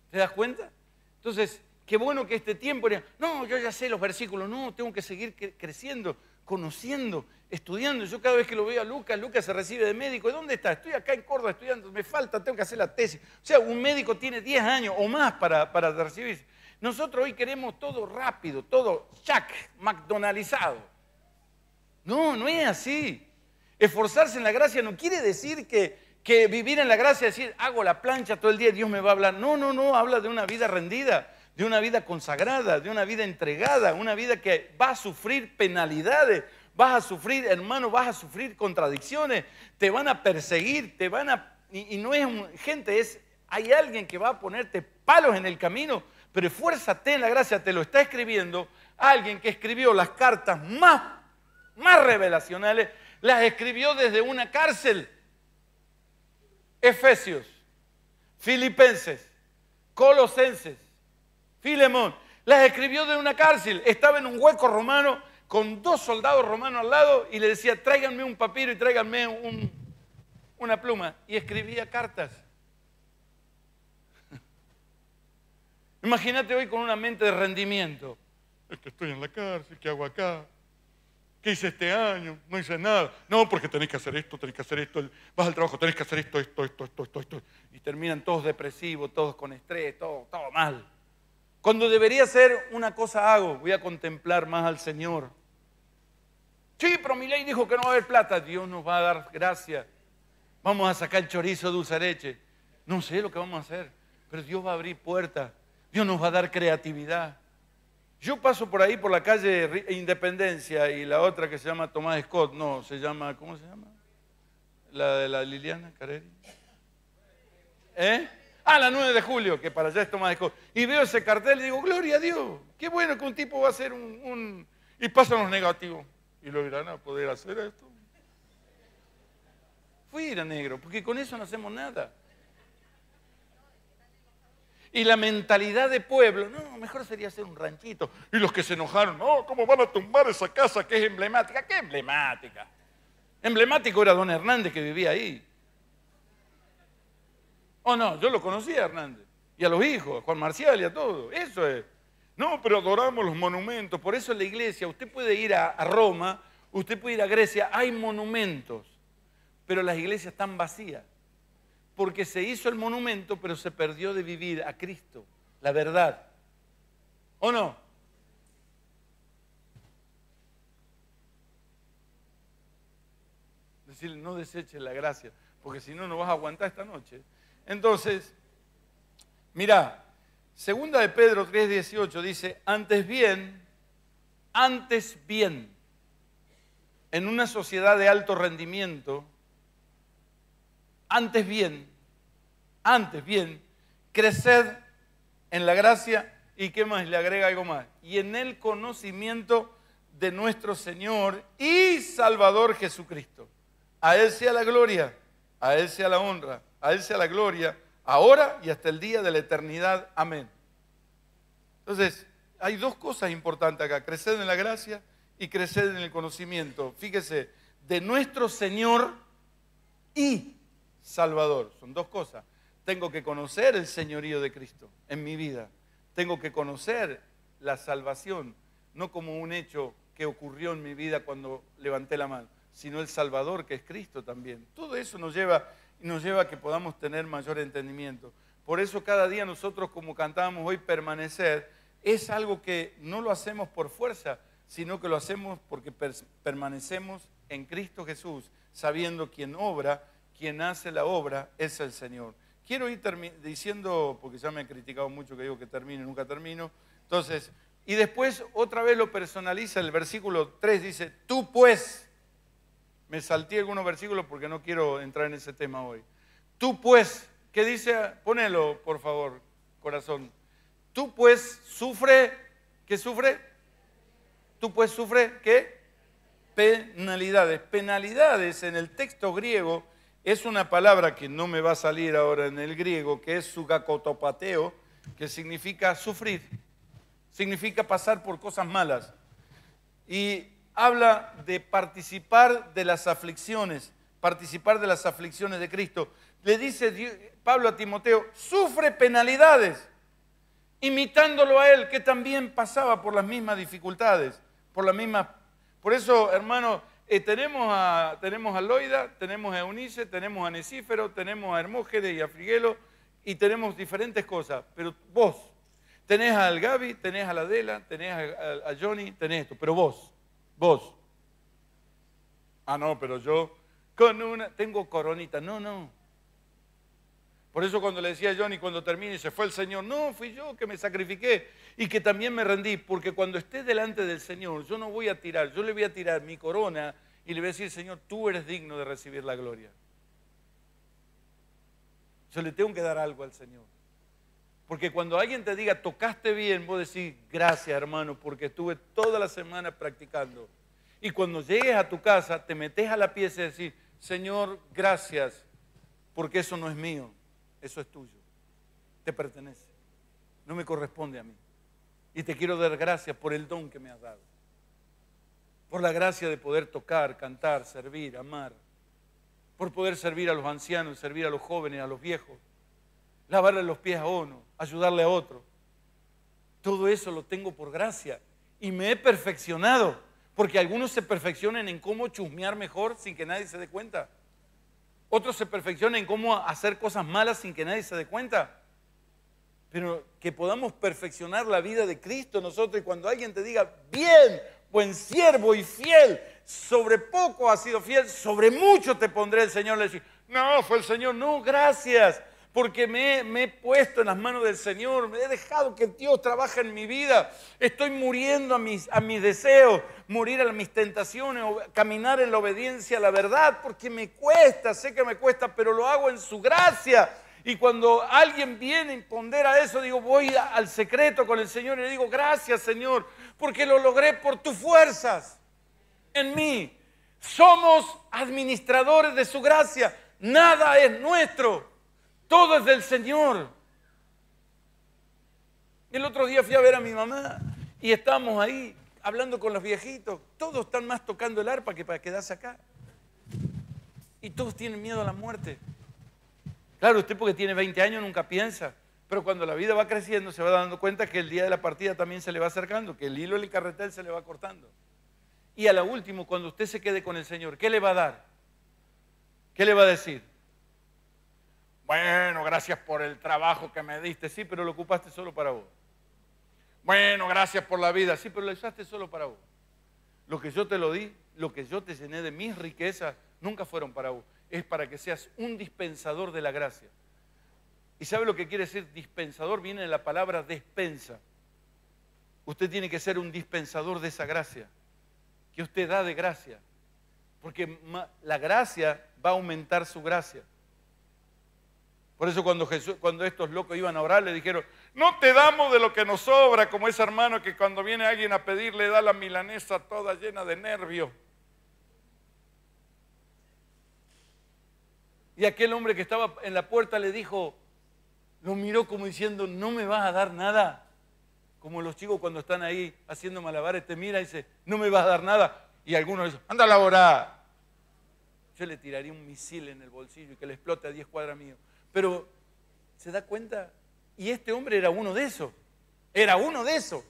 ¿Te das cuenta? Entonces, qué bueno que este tiempo no, yo ya sé los versículos, no, tengo que seguir creciendo, conociendo, estudiando. Yo cada vez que lo veo a Lucas, Lucas se recibe de médico, ¿y dónde está? Estoy acá en Córdoba estudiando, me falta, tengo que hacer la tesis. O sea, un médico tiene 10 años o más para, para recibirse. Nosotros hoy queremos todo rápido, todo chac, McDonaldizado. No, no es así. Esforzarse en la gracia no quiere decir que, que vivir en la gracia es decir, hago la plancha todo el día y Dios me va a hablar. No, no, no, habla de una vida rendida de una vida consagrada, de una vida entregada, una vida que va a sufrir penalidades, vas a sufrir, hermano, vas a sufrir contradicciones, te van a perseguir, te van a... Y, no es gente, es, hay alguien que va a ponerte palos en el camino, pero esfuérzate en la gracia, te lo está escribiendo alguien que escribió las cartas más, más revelacionales, las escribió desde una cárcel. Efesios, Filipenses, Colosenses, Filemón. Las escribió de una cárcel. Estaba en un hueco romano con dos soldados romanos al lado y le decía, tráiganme un papiro y tráiganme una pluma. Y escribía cartas. Imagínate hoy con una mente de rendimiento. Es que estoy en la cárcel, ¿qué hago acá? ¿Qué hice este año? No hice nada. No, porque tenés que hacer esto, tenés que hacer esto. Vas al trabajo, tenés que hacer esto, esto, esto, esto, esto. esto. Y terminan todos depresivos, todos con estrés, todo, todo mal. Cuando debería ser una cosa hago, voy a contemplar más al Señor. Sí, pero mi ley dijo que no va a haber plata. Dios nos va a dar gracia. Vamos a sacar el chorizo de Usareche. No sé lo que vamos a hacer, pero Dios va a abrir puertas. Dios nos va a dar creatividad. Yo paso por ahí, por la calle Independencia y la otra que se llama Tomás Scott, no, se llama, ¿cómo se llama? La de la Liliana Careri. ¿Eh? a la 9 de julio, que para allá es Tomás de coche. Y veo ese cartel y digo, gloria a Dios, qué bueno que un tipo va a hacer un... Y pasan los negativos. ¿Y lo irán a ah, poder hacer esto? fui a negro, porque con eso no hacemos nada. Y la mentalidad de pueblo, no, mejor sería hacer un ranchito. Y los que se enojaron, no, ¿cómo van a tumbar esa casa que es emblemática? ¿Qué emblemática? Emblemático era don Hernández que vivía ahí. Oh, no, yo lo conocía a Hernández. Y a los hijos, a Juan Marcial y a todo. Eso es. No, pero adoramos los monumentos. Por eso la iglesia, usted puede ir a, Roma, usted puede ir a Grecia, hay monumentos. Pero las iglesias están vacías. Porque se hizo el monumento, pero se perdió de vivir a Cristo, la verdad. ¿O no? Decirle, no deseches la gracia, porque si no, no vas a aguantar esta noche. Entonces, mira, segunda de Pedro 3:18 dice, antes bien, antes bien, en una sociedad de alto rendimiento, antes bien, antes bien, creced en la gracia y qué más, le agrega algo más, y en el conocimiento de nuestro Señor y Salvador Jesucristo. A Él sea la gloria, a Él sea la honra a Él sea la gloria, ahora y hasta el día de la eternidad. Amén. Entonces, hay dos cosas importantes acá, crecer en la gracia y crecer en el conocimiento. Fíjese, de nuestro Señor y Salvador. Son dos cosas. Tengo que conocer el señorío de Cristo en mi vida. Tengo que conocer la salvación, no como un hecho que ocurrió en mi vida cuando levanté la mano, sino el Salvador que es Cristo también. Todo eso nos lleva y nos lleva a que podamos tener mayor entendimiento. Por eso cada día nosotros, como cantábamos hoy, permanecer, es algo que no lo hacemos por fuerza, sino que lo hacemos porque permanecemos en Cristo Jesús, sabiendo quien obra, quien hace la obra, es el Señor. Quiero ir diciendo, porque ya me han criticado mucho que digo que termino nunca termino, entonces, y después otra vez lo personaliza, el versículo 3 dice, tú pues, me salté algunos versículos porque no quiero entrar en ese tema hoy. Tú pues, ¿qué dice? Ponelo, por favor, corazón. Tú pues sufre, ¿qué sufre? Tú pues sufre, ¿qué? Penalidades. Penalidades en el texto griego es una palabra que no me va a salir ahora en el griego, que es sugacotopateo, que significa sufrir, significa pasar por cosas malas. Y habla de participar de las aflicciones, participar de las aflicciones de Cristo. Le dice Pablo a Timoteo, sufre penalidades, imitándolo a él, que también pasaba por las mismas dificultades, por las mismas... Por eso, hermano, eh, tenemos, a, tenemos a Loida, tenemos a Eunice, tenemos a Necífero, tenemos a Hermógenes y a Friguelo, y tenemos diferentes cosas, pero vos, tenés al Gaby, tenés a la Adela, tenés a, a Johnny, tenés esto, pero vos, Vos. Ah, no, pero yo con una, tengo coronita. No, no. Por eso cuando le decía a Johnny, cuando termine, se fue el Señor, no, fui yo que me sacrifiqué y que también me rendí, porque cuando esté delante del Señor, yo no voy a tirar, yo le voy a tirar mi corona y le voy a decir, Señor, tú eres digno de recibir la gloria. Yo le tengo que dar algo al Señor. Porque cuando alguien te diga, tocaste bien, vos decís, gracias hermano, porque estuve toda la semana practicando. Y cuando llegues a tu casa, te metes a la pieza y decís, Señor, gracias, porque eso no es mío, eso es tuyo, te pertenece, no me corresponde a mí. Y te quiero dar gracias por el don que me has dado, por la gracia de poder tocar, cantar, servir, amar, por poder servir a los ancianos, servir a los jóvenes, a los viejos, lavarle los pies a uno, ayudarle a otro. Todo eso lo tengo por gracia y me he perfeccionado, porque algunos se perfeccionan en cómo chusmear mejor sin que nadie se dé cuenta. Otros se perfeccionan en cómo hacer cosas malas sin que nadie se dé cuenta. Pero que podamos perfeccionar la vida de Cristo nosotros y cuando alguien te diga, bien, buen siervo y fiel, sobre poco has sido fiel, sobre mucho te pondré el Señor, le no, fue el Señor, no, gracias porque me, he puesto en las manos del Señor, me he dejado que Dios trabaje en mi vida, estoy muriendo a mis, deseos, morir a mis tentaciones, o caminar en la obediencia a la verdad, porque me cuesta, sé que me cuesta, pero lo hago en su gracia. Y cuando alguien viene imponder a eso, digo, voy al secreto con el Señor y le digo, gracias Señor, porque lo logré por tus fuerzas en mí. Somos administradores de su gracia, nada es nuestro. Todo es del Señor. El otro día fui a ver a mi mamá y estábamos ahí hablando con los viejitos. Todos están más tocando el arpa que para quedarse acá. Y todos tienen miedo a la muerte. Claro, usted porque tiene 20 años nunca piensa, pero cuando la vida va creciendo se va dando cuenta que el día de la partida también se le va acercando, que el hilo del carretel se le va cortando. Y a la último, cuando usted se quede con el Señor, ¿qué le va a dar? ¿Qué le va a decir? Bueno, gracias por el trabajo que me diste, sí, pero lo ocupaste solo para vos. Bueno, gracias por la vida, sí, pero lo usaste solo para vos. Lo que yo te lo di, lo que yo te llené de mis riquezas, nunca fueron para vos. Es para que seas un dispensador de la gracia. ¿Y sabe lo que quiere decir dispensador? Viene de la palabra despensa. Usted tiene que ser un dispensador de esa gracia, que usted da de gracia. Porque la gracia va a aumentar su gracia. Por eso cuando, cuando estos locos iban a orar, le dijeron, no te damos de lo que nos sobra, como ese hermano que cuando viene alguien a pedir le da la milanesa toda llena de nervio. Y aquel hombre que estaba en la puerta le dijo, lo miró como diciendo, no me vas a dar nada. Como los chicos cuando están ahí haciendo malabares, te mira y dice, no me vas a dar nada. Y algunos ellos, anda a laborar. Yo le tiraría un misil en el bolsillo y que le explote a 10 cuadras mío. Pero se da cuenta, y este hombre era uno de esos, era uno de esos,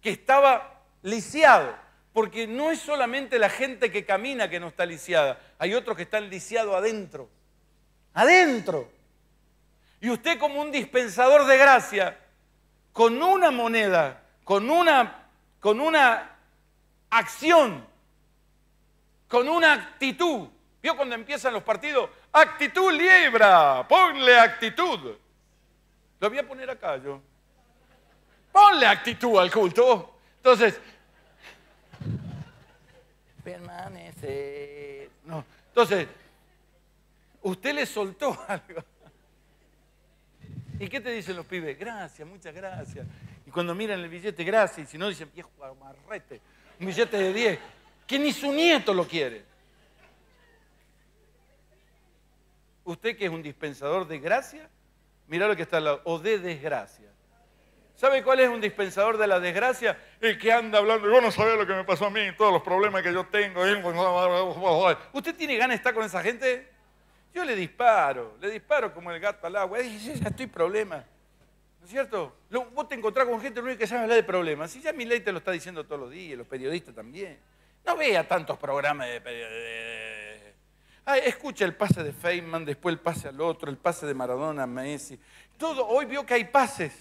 que estaba lisiado, porque no es solamente la gente que camina que no está lisiada, hay otros que están lisiados adentro, adentro. Y usted como un dispensador de gracia, con una moneda, con una, con una acción, con una actitud. ¿Vio cuando empiezan los partidos? Actitud liebra ponle actitud. Lo voy a poner acá yo. Ponle actitud al culto. Entonces, permanece. No. Entonces, usted le soltó algo. ¿Y qué te dicen los pibes? Gracias, muchas gracias. Y cuando miran el billete, gracias. Y si no, dicen, viejo amarrete, un billete de 10, que ni su nieto lo quiere. Usted que es un dispensador de gracia, mira lo que está al lado, o de desgracia. ¿Sabe cuál es un dispensador de la desgracia? El que anda hablando, yo no sabía lo que me pasó a mí, todos los problemas que yo tengo. Pues, ¿Usted tiene ganas de estar con esa gente? Yo le disparo, le disparo como el gato al agua. Ya estoy problema. ¿No es cierto? Vos te encontrás con gente único que sabe hablar de problemas. Si ya mi ley te lo está diciendo todos los días, los periodistas también. No vea tantos programas de escucha el pase de Feynman, después el pase al otro, el pase de Maradona, Messi. Todo, hoy vio que hay pases.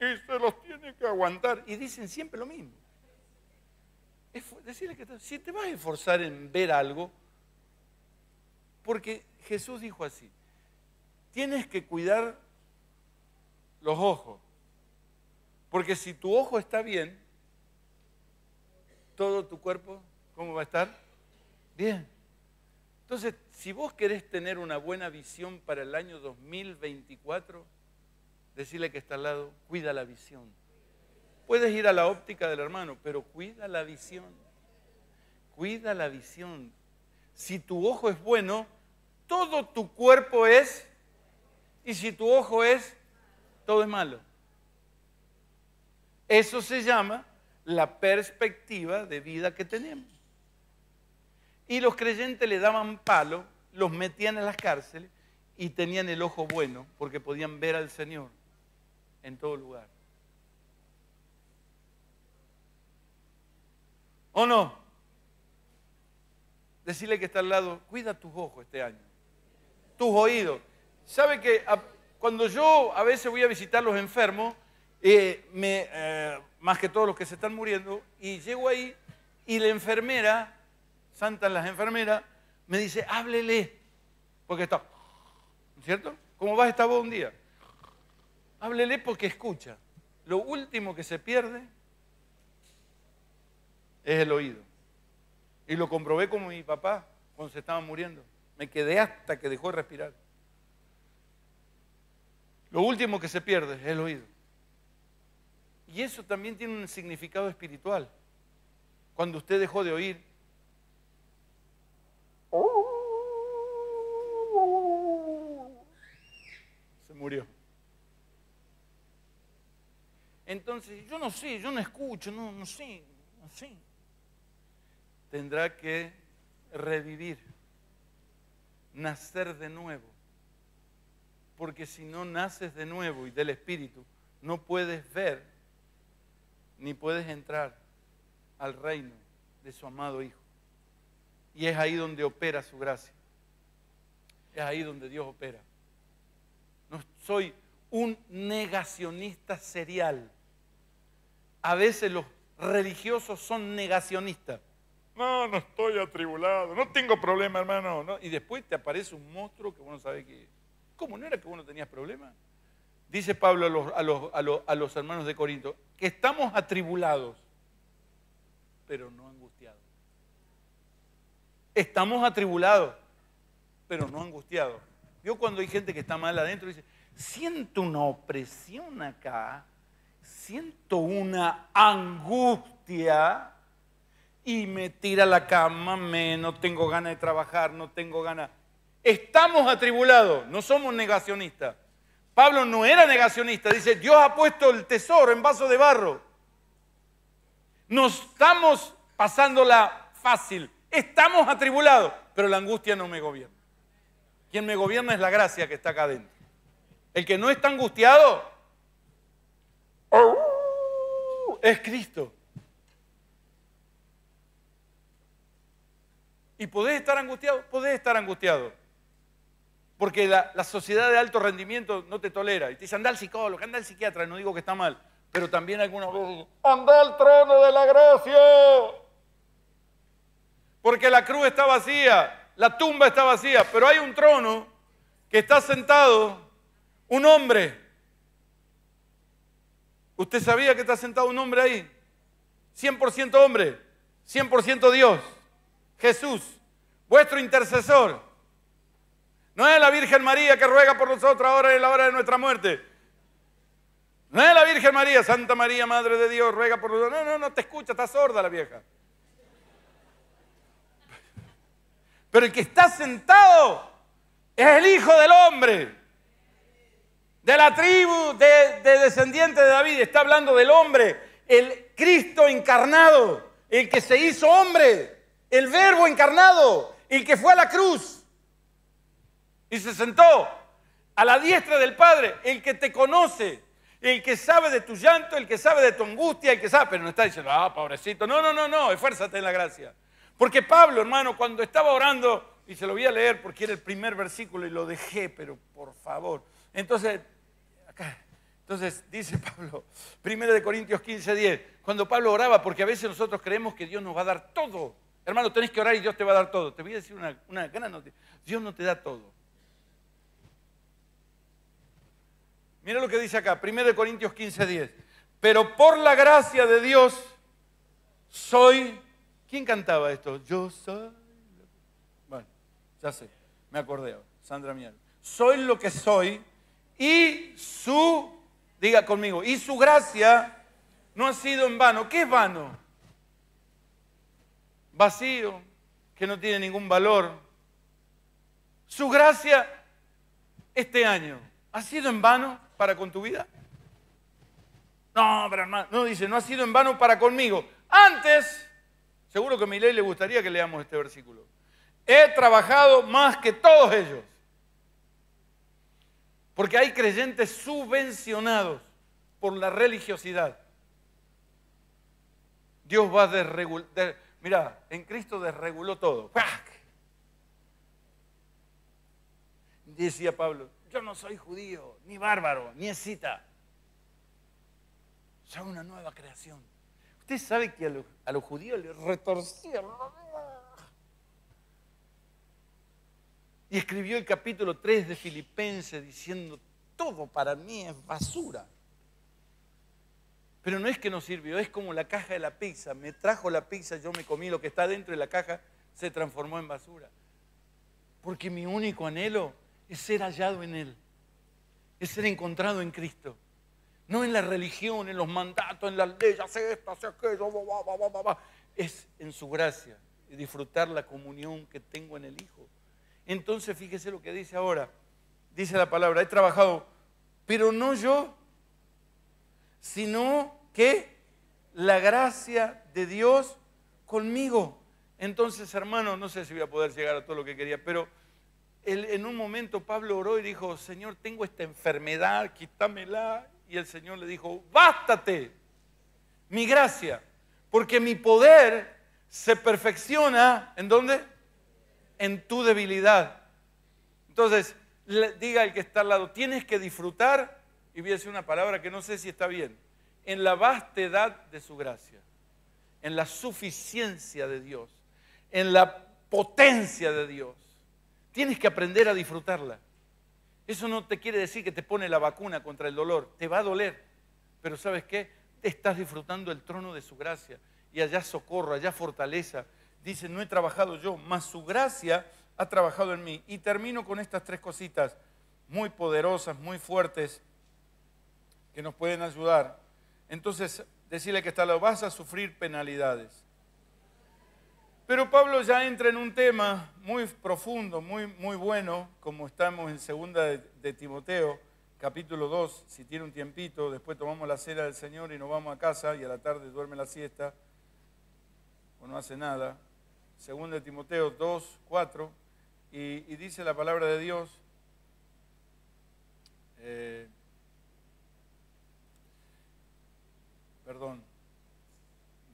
Y se los tiene que aguantar. Y dicen siempre lo mismo. decirle que si te vas a esforzar en ver algo, porque Jesús dijo así, tienes que cuidar los ojos. Porque si tu ojo está bien, todo tu cuerpo, ¿cómo va a estar? Bien. Entonces, si vos querés tener una buena visión para el año 2024, decirle que está al lado, cuida la visión. Puedes ir a la óptica del hermano, pero cuida la visión. Cuida la visión. Si tu ojo es bueno, todo tu cuerpo es, y si tu ojo es, todo es malo. Eso se llama la perspectiva de vida que tenemos. Y los creyentes le daban palo, los metían en las cárceles y tenían el ojo bueno porque podían ver al Señor en todo lugar. ¿O no? Decirle que está al lado, cuida tus ojos este año, tus oídos. ¿Sabe que cuando yo a veces voy a visitar los enfermos, eh, eh, más que todos los que se están muriendo, y llego ahí y la enfermera santas las enfermeras, me dice, háblele, porque está, ¿cierto? Como vas vos un día. Háblele porque escucha. Lo último que se pierde es el oído. Y lo comprobé con mi papá cuando se estaba muriendo. Me quedé hasta que dejó de respirar. Lo último que se pierde es el oído. Y eso también tiene un significado espiritual. Cuando usted dejó de oír, murió. Entonces, yo no sé, yo no escucho, no, no sé, no sé. Tendrá que revivir, nacer de nuevo. Porque si no naces de nuevo y del Espíritu, no puedes ver ni puedes entrar al reino de su amado Hijo. Y es ahí donde opera su gracia. Es ahí donde Dios opera soy un negacionista serial. A veces los religiosos son negacionistas. No, no estoy atribulado, no tengo problema, hermano. Y después te aparece un monstruo que uno sabe que... ¿Cómo no era que uno tenías problema? Dice Pablo a los, a los hermanos de Corinto, que estamos atribulados, pero no angustiados. Estamos atribulados, pero no angustiados. Yo cuando hay gente que está mal adentro, dice, siento una opresión acá, siento una angustia y me tira la cama, me, no tengo ganas de trabajar, no tengo ganas. Estamos atribulados, no somos negacionistas. Pablo no era negacionista, dice, Dios ha puesto el tesoro en vaso de barro. No estamos pasándola fácil, estamos atribulados, pero la angustia no me gobierna. Quien me gobierna es la gracia que está acá adentro. El que no está angustiado oh. es Cristo. Y podés estar angustiado, podés estar angustiado. Porque la, sociedad de alto rendimiento no te tolera. Y te dice, anda al psicólogo, anda al psiquiatra, no digo que está mal. Pero también algunos dicen, anda al trono de la gracia. Porque la cruz está vacía, la tumba está vacía, pero hay un trono que está sentado un hombre. ¿Usted sabía que está sentado un hombre ahí? 100% hombre, 100% Dios. Jesús, vuestro intercesor. No es la Virgen María que ruega por nosotros ahora en la hora de nuestra muerte. No es la Virgen María, Santa María, Madre de Dios, ruega por nosotros. No, no, no te escucha, está sorda la vieja. Pero el que está sentado es el Hijo del Hombre de la tribu de, descendientes descendiente de David, está hablando del hombre, el Cristo encarnado, el que se hizo hombre, el verbo encarnado, el que fue a la cruz y se sentó a la diestra del Padre, el que te conoce, el que sabe de tu llanto, el que sabe de tu angustia, el que sabe, pero no está diciendo, ah, pobrecito, no, no, no, no, esfuérzate en la gracia. Porque Pablo, hermano, cuando estaba orando, y se lo voy a leer porque era el primer versículo y lo dejé, pero por favor. Entonces, entonces, dice Pablo, 1 Corintios 15.10, cuando Pablo oraba, porque a veces nosotros creemos que Dios nos va a dar todo. Hermano, tenés que orar y Dios te va a dar todo. Te voy a decir una, gran noticia. Dios no te da todo. Mira lo que dice acá, 1 Corintios 15, 10. Pero por la gracia de Dios soy... ¿Quién cantaba esto? Yo soy... Bueno, ya sé, me acordé. Sandra Miel. Soy lo que soy y su Diga conmigo, y su gracia no ha sido en vano. ¿Qué es vano? Vacío, que no tiene ningún valor. Su gracia este año ha sido en vano para con tu vida. No, pero hermano, no dice, no ha sido en vano para conmigo. Antes, seguro que a mi ley le gustaría que leamos este versículo. He trabajado más que todos ellos. Porque hay creyentes subvencionados por la religiosidad. Dios va a desregular. De, mira, en Cristo desreguló todo. ¡Pac! Decía Pablo, yo no soy judío, ni bárbaro, ni escita. Soy una nueva creación. Usted sabe que a los, judíos les retorcieron Y escribió el capítulo 3 de Filipenses diciendo, todo para mí es basura. Pero no es que no sirvió, es como la caja de la pizza. Me trajo la pizza, yo me comí lo que está dentro de la caja, se transformó en basura. Porque mi único anhelo es ser hallado en Él, es ser encontrado en Cristo. No en la religión, en los mandatos, en las leyes, hace esto, hace aquello, es en su gracia, y disfrutar la comunión que tengo en el Hijo. Entonces fíjese lo que dice ahora. Dice la palabra, he trabajado, pero no yo, sino que la gracia de Dios conmigo. Entonces, hermano, no sé si voy a poder llegar a todo lo que quería, pero en un momento Pablo oró y dijo, Señor, tengo esta enfermedad, quítamela. Y el Señor le dijo, bástate mi gracia, porque mi poder se perfecciona, ¿en dónde? en tu debilidad. Entonces, diga el que está al lado, tienes que disfrutar, y voy a decir una palabra que no sé si está bien, en la vastedad de su gracia, en la suficiencia de Dios, en la potencia de Dios. Tienes que aprender a disfrutarla. Eso no te quiere decir que te pone la vacuna contra el dolor, te va a doler, pero ¿sabes qué? Te estás disfrutando el trono de su gracia y allá socorro, allá fortaleza, dice, no he trabajado yo, mas su gracia ha trabajado en mí. Y termino con estas tres cositas muy poderosas, muy fuertes, que nos pueden ayudar. Entonces, decirle que está lo vas a sufrir penalidades. Pero Pablo ya entra en un tema muy profundo, muy, muy bueno, como estamos en segunda de, Timoteo, capítulo 2, si tiene un tiempito, después tomamos la cena del Señor y nos vamos a casa y a la tarde duerme la siesta o no hace nada. 2 de Timoteo 2, 4, y, dice la palabra de Dios, eh, perdón,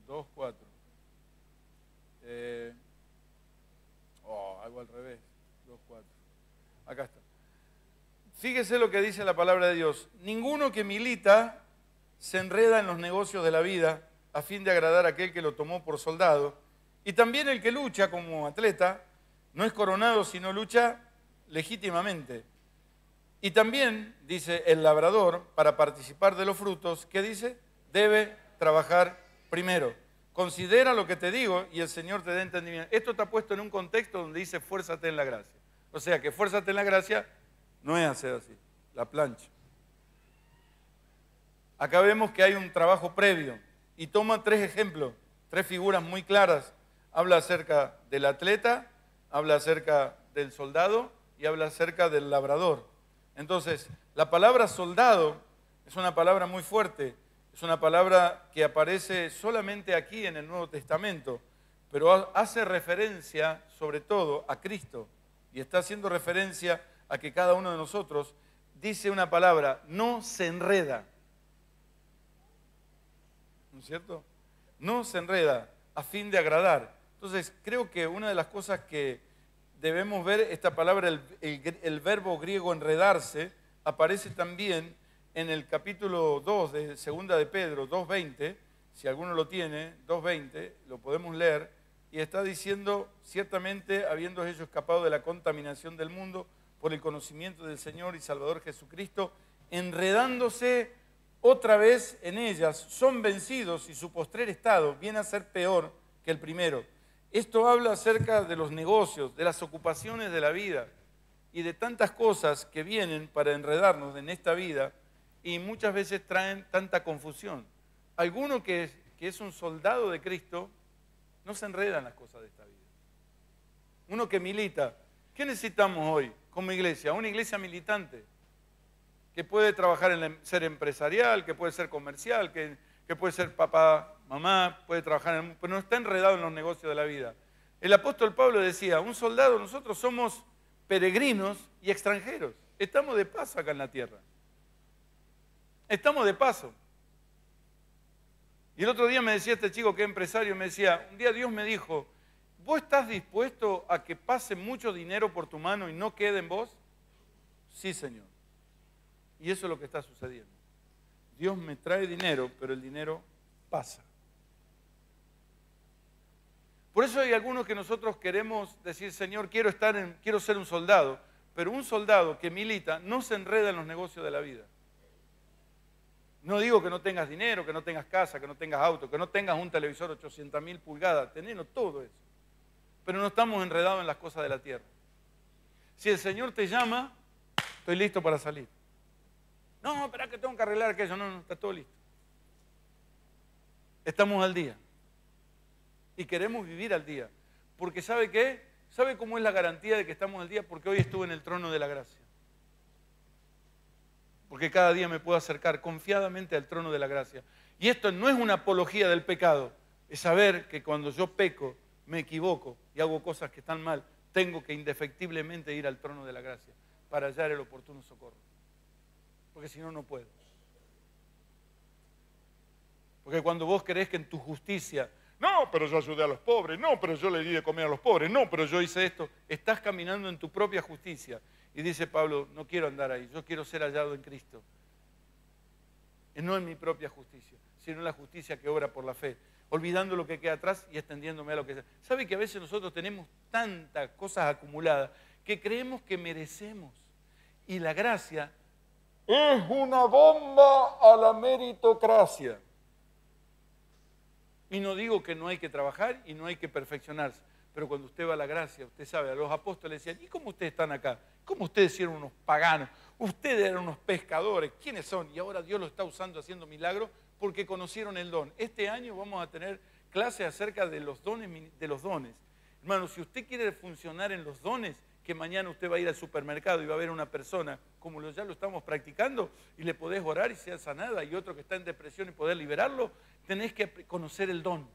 2, 4, eh, oh, algo al revés, 2, 4, acá está. Fíjese lo que dice la palabra de Dios. Ninguno que milita se enreda en los negocios de la vida a fin de agradar a aquel que lo tomó por soldado y también el que lucha como atleta no es coronado, sino lucha legítimamente. Y también, dice el labrador, para participar de los frutos, ¿qué dice? Debe trabajar primero. Considera lo que te digo y el Señor te dé entendimiento. Esto está puesto en un contexto donde dice fuérzate en la gracia. O sea que fuérzate en la gracia no es hacer así, la plancha. Acá vemos que hay un trabajo previo y toma tres ejemplos, tres figuras muy claras Habla acerca del atleta, habla acerca del soldado y habla acerca del labrador. Entonces, la palabra soldado es una palabra muy fuerte, es una palabra que aparece solamente aquí en el Nuevo Testamento, pero hace referencia sobre todo a Cristo y está haciendo referencia a que cada uno de nosotros dice una palabra, no se enreda. ¿No es cierto? No se enreda a fin de agradar. Entonces, creo que una de las cosas que debemos ver, esta palabra, el, verbo griego enredarse, aparece también en el capítulo 2 de Segunda de Pedro, 2.20, si alguno lo tiene, 2.20, lo podemos leer, y está diciendo, ciertamente, habiendo ellos escapado de la contaminación del mundo por el conocimiento del Señor y Salvador Jesucristo, enredándose otra vez en ellas, son vencidos y su postrer estado viene a ser peor que el primero. Esto habla acerca de los negocios, de las ocupaciones de la vida y de tantas cosas que vienen para enredarnos en esta vida y muchas veces traen tanta confusión. Alguno que es, un soldado de Cristo no se enreda en las cosas de esta vida. Uno que milita. ¿Qué necesitamos hoy como iglesia? Una iglesia militante que puede trabajar en em, ser empresarial, que puede ser comercial, que, que puede ser papá mamá puede trabajar, pero pues no está enredado en los negocios de la vida. El apóstol Pablo decía, un soldado, nosotros somos peregrinos y extranjeros. Estamos de paso acá en la tierra. Estamos de paso. Y el otro día me decía este chico que es empresario, me decía, un día Dios me dijo, ¿vos estás dispuesto a que pase mucho dinero por tu mano y no quede en vos? Sí, Señor. Y eso es lo que está sucediendo. Dios me trae dinero, pero el dinero pasa. Por eso hay algunos que nosotros queremos decir, Señor, quiero, estar en, quiero ser un soldado, pero un soldado que milita no se enreda en los negocios de la vida. No digo que no tengas dinero, que no tengas casa, que no tengas auto, que no tengas un televisor 800 mil pulgadas, teniendo todo eso. Pero no estamos enredados en las cosas de la tierra. Si el Señor te llama, estoy listo para salir. No, espera que tengo que arreglar aquello. No, no, está todo listo. Estamos al día y queremos vivir al día. Porque ¿sabe qué? ¿Sabe cómo es la garantía de que estamos al día? Porque hoy estuve en el trono de la gracia. Porque cada día me puedo acercar confiadamente al trono de la gracia. Y esto no es una apología del pecado, es saber que cuando yo peco, me equivoco y hago cosas que están mal, tengo que indefectiblemente ir al trono de la gracia para hallar el oportuno socorro. Porque si no, no puedo. Porque cuando vos crees que en tu justicia no, pero yo ayudé a los pobres. No, pero yo le di de comer a los pobres. No, pero yo hice esto. Estás caminando en tu propia justicia. Y dice Pablo, no quiero andar ahí, yo quiero ser hallado en Cristo. Y no en mi propia justicia, sino en la justicia que obra por la fe. Olvidando lo que queda atrás y extendiéndome a lo que sea. ¿Sabe que a veces nosotros tenemos tantas cosas acumuladas que creemos que merecemos? Y la gracia es una bomba a la meritocracia. Y no digo que no hay que trabajar y no hay que perfeccionarse, pero cuando usted va a la gracia, usted sabe, a los apóstoles decían, ¿y cómo ustedes están acá? ¿Cómo ustedes eran unos paganos? Ustedes eran unos pescadores, ¿quiénes son? Y ahora Dios lo está usando haciendo milagros porque conocieron el don. Este año vamos a tener clases acerca de los dones. De los dones. Hermano, si usted quiere funcionar en los dones, que mañana usted va a ir al supermercado y va a ver a una persona, como ya lo estamos practicando, y le podés orar y sea sanada, y otro que está en depresión y poder liberarlo, tenés que conocer el don.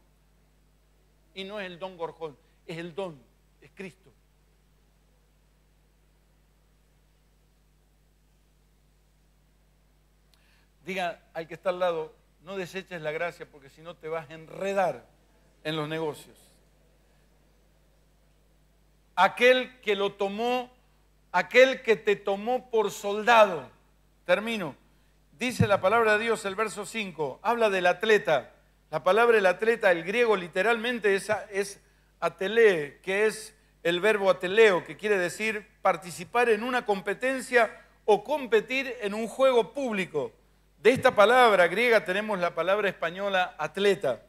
Y no es el don Gorjón, es el don, es Cristo. Diga al que está al lado, no deseches la gracia porque si no te vas a enredar en los negocios aquel que lo tomó, aquel que te tomó por soldado. Termino. Dice la palabra de Dios, el verso 5, habla del atleta. La palabra del atleta, el griego literalmente es, es atele, que es el verbo ateleo, que quiere decir participar en una competencia o competir en un juego público. De esta palabra griega tenemos la palabra española atleta.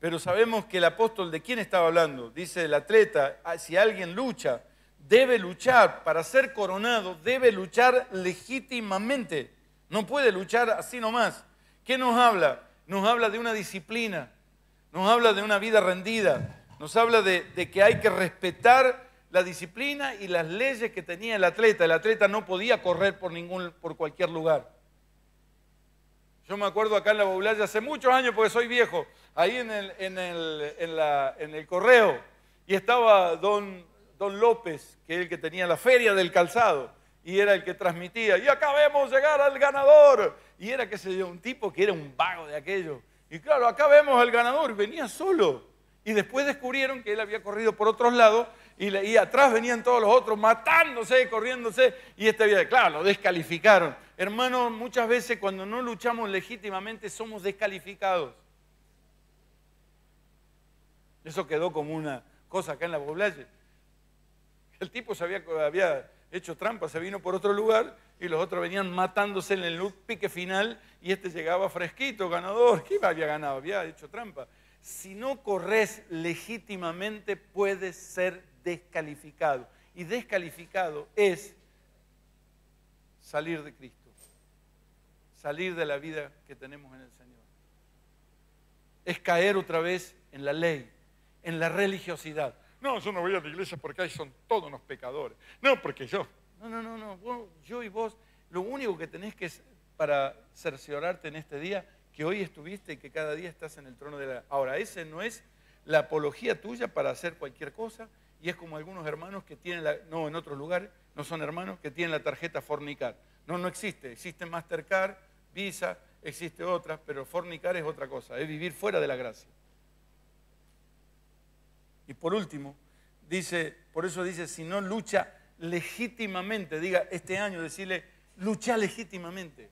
Pero sabemos que el apóstol de quién estaba hablando. Dice el atleta, ah, si alguien lucha, debe luchar. Para ser coronado, debe luchar legítimamente. No puede luchar así nomás. ¿Qué nos habla? Nos habla de una disciplina, nos habla de una vida rendida, nos habla de, que hay que respetar la disciplina y las leyes que tenía el atleta. El atleta no podía correr por, ningún, por cualquier lugar. Yo me acuerdo acá en la ya hace muchos años porque soy viejo ahí en el, correo y estaba don, López, que es el que tenía la feria del calzado y era el que transmitía, y acabemos de llegar al ganador. Y era, que se dio, un tipo que era un vago de aquello. Y claro, acá vemos al ganador, venía solo. Y después descubrieron que él había corrido por otros lados y, atrás venían todos los otros matándose, corriéndose. Y este había, claro, lo descalificaron. Hermano, muchas veces cuando no luchamos legítimamente somos descalificados. Eso quedó como una cosa acá en la Poblaye. El tipo se había, hecho trampa, se vino por otro lugar y los otros venían matándose en el pique final y este llegaba fresquito, ganador. ¿Qué había ganado? Había hecho trampa. Si no corres legítimamente, puedes ser descalificado. Y descalificado es salir de Cristo, salir de la vida que tenemos en el Señor. Es caer otra vez en la ley, en la religiosidad. No, yo no voy a la iglesia porque ahí son todos los pecadores. No, porque yo. No, no, no, no. yo y vos, lo único que tenés que es para cerciorarte en este día, que hoy estuviste y que cada día estás en el trono de la. Ahora, ese no es la apología tuya para hacer cualquier cosa, y es como algunos hermanos que tienen la. No, en otros lugares, no son hermanos, que tienen la tarjeta fornicar. No, no existe. Existe Mastercard, Visa, existe otra, pero fornicar es otra cosa, es vivir fuera de la gracia. Y por último, dice, por eso dice, si no lucha legítimamente, diga este año, decirle, lucha legítimamente.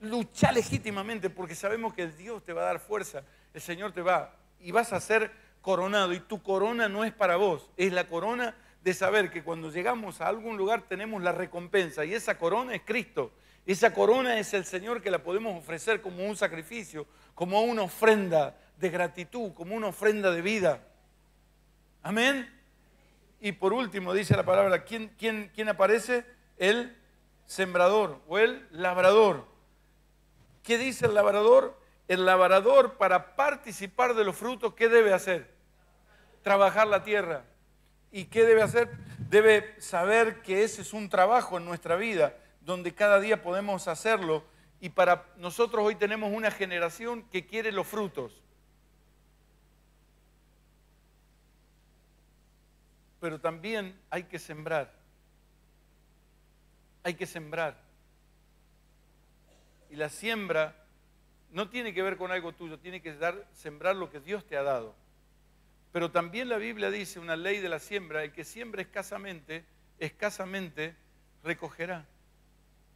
Lucha legítimamente porque sabemos que Dios te va a dar fuerza, el Señor te va y vas a ser coronado y tu corona no es para vos, es la corona de saber que cuando llegamos a algún lugar tenemos la recompensa y esa corona es Cristo. Esa corona es el Señor que la podemos ofrecer como un sacrificio, como una ofrenda de gratitud, como una ofrenda de vida. Amén. Y por último, dice la palabra, ¿quién, aparece? El sembrador o el labrador. ¿Qué dice el labrador? El labrador para participar de los frutos, ¿qué debe hacer? Trabajar la tierra. ¿Y qué debe hacer? Debe saber que ese es un trabajo en nuestra vida, donde cada día podemos hacerlo. Y para nosotros hoy tenemos una generación que quiere los frutos. pero también hay que sembrar. Hay que sembrar. Y la siembra no tiene que ver con algo tuyo, tiene que dar, sembrar lo que Dios te ha dado. Pero también la Biblia dice una ley de la siembra, el que siembra escasamente, escasamente recogerá.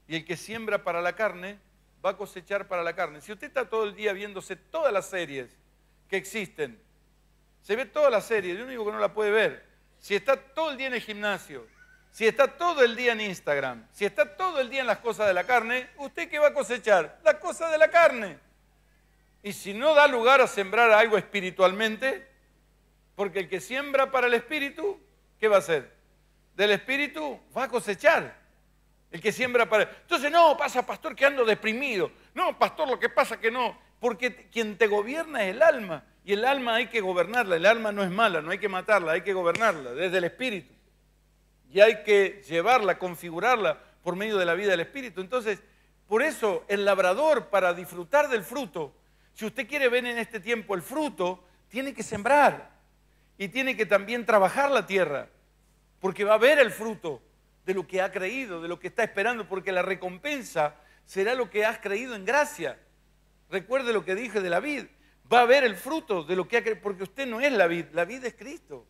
Y el que siembra para la carne, va a cosechar para la carne. Si usted está todo el día viéndose todas las series que existen, se ve todas las series, El único que no la puede ver, si está todo el día en el gimnasio, si está todo el día en Instagram, si está todo el día en las cosas de la carne, ¿usted qué va a cosechar? Las cosas de la carne. Y si no da lugar a sembrar algo espiritualmente, porque el que siembra para el espíritu, ¿qué va a hacer? Del espíritu va a cosechar. El que siembra para... Entonces, no, pasa, pastor, que ando deprimido. No, pastor, lo que pasa que no. Porque quien te gobierna es el alma. Y el alma hay que gobernarla, el alma no es mala, no hay que matarla, hay que gobernarla desde el espíritu. Y hay que llevarla, configurarla por medio de la vida del espíritu. Entonces, por eso el labrador para disfrutar del fruto, si usted quiere ver en este tiempo el fruto, tiene que sembrar y tiene que también trabajar la tierra, porque va a ver el fruto de lo que ha creído, de lo que está esperando, porque la recompensa será lo que has creído en gracia. Recuerde lo que dije de la vid va a ver el fruto de lo que ha creído, porque usted no es la vida la vida es Cristo.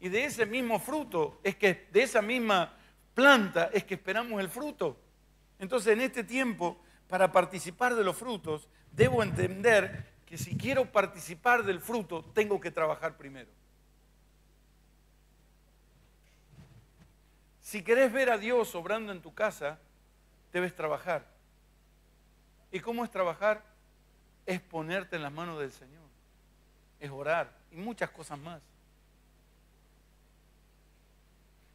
Y de ese mismo fruto, es que de esa misma planta es que esperamos el fruto. Entonces en este tiempo, para participar de los frutos, debo entender que si quiero participar del fruto, tengo que trabajar primero. Si querés ver a Dios obrando en tu casa, debes trabajar. ¿Y cómo es trabajar? es ponerte en las manos del Señor, es orar y muchas cosas más.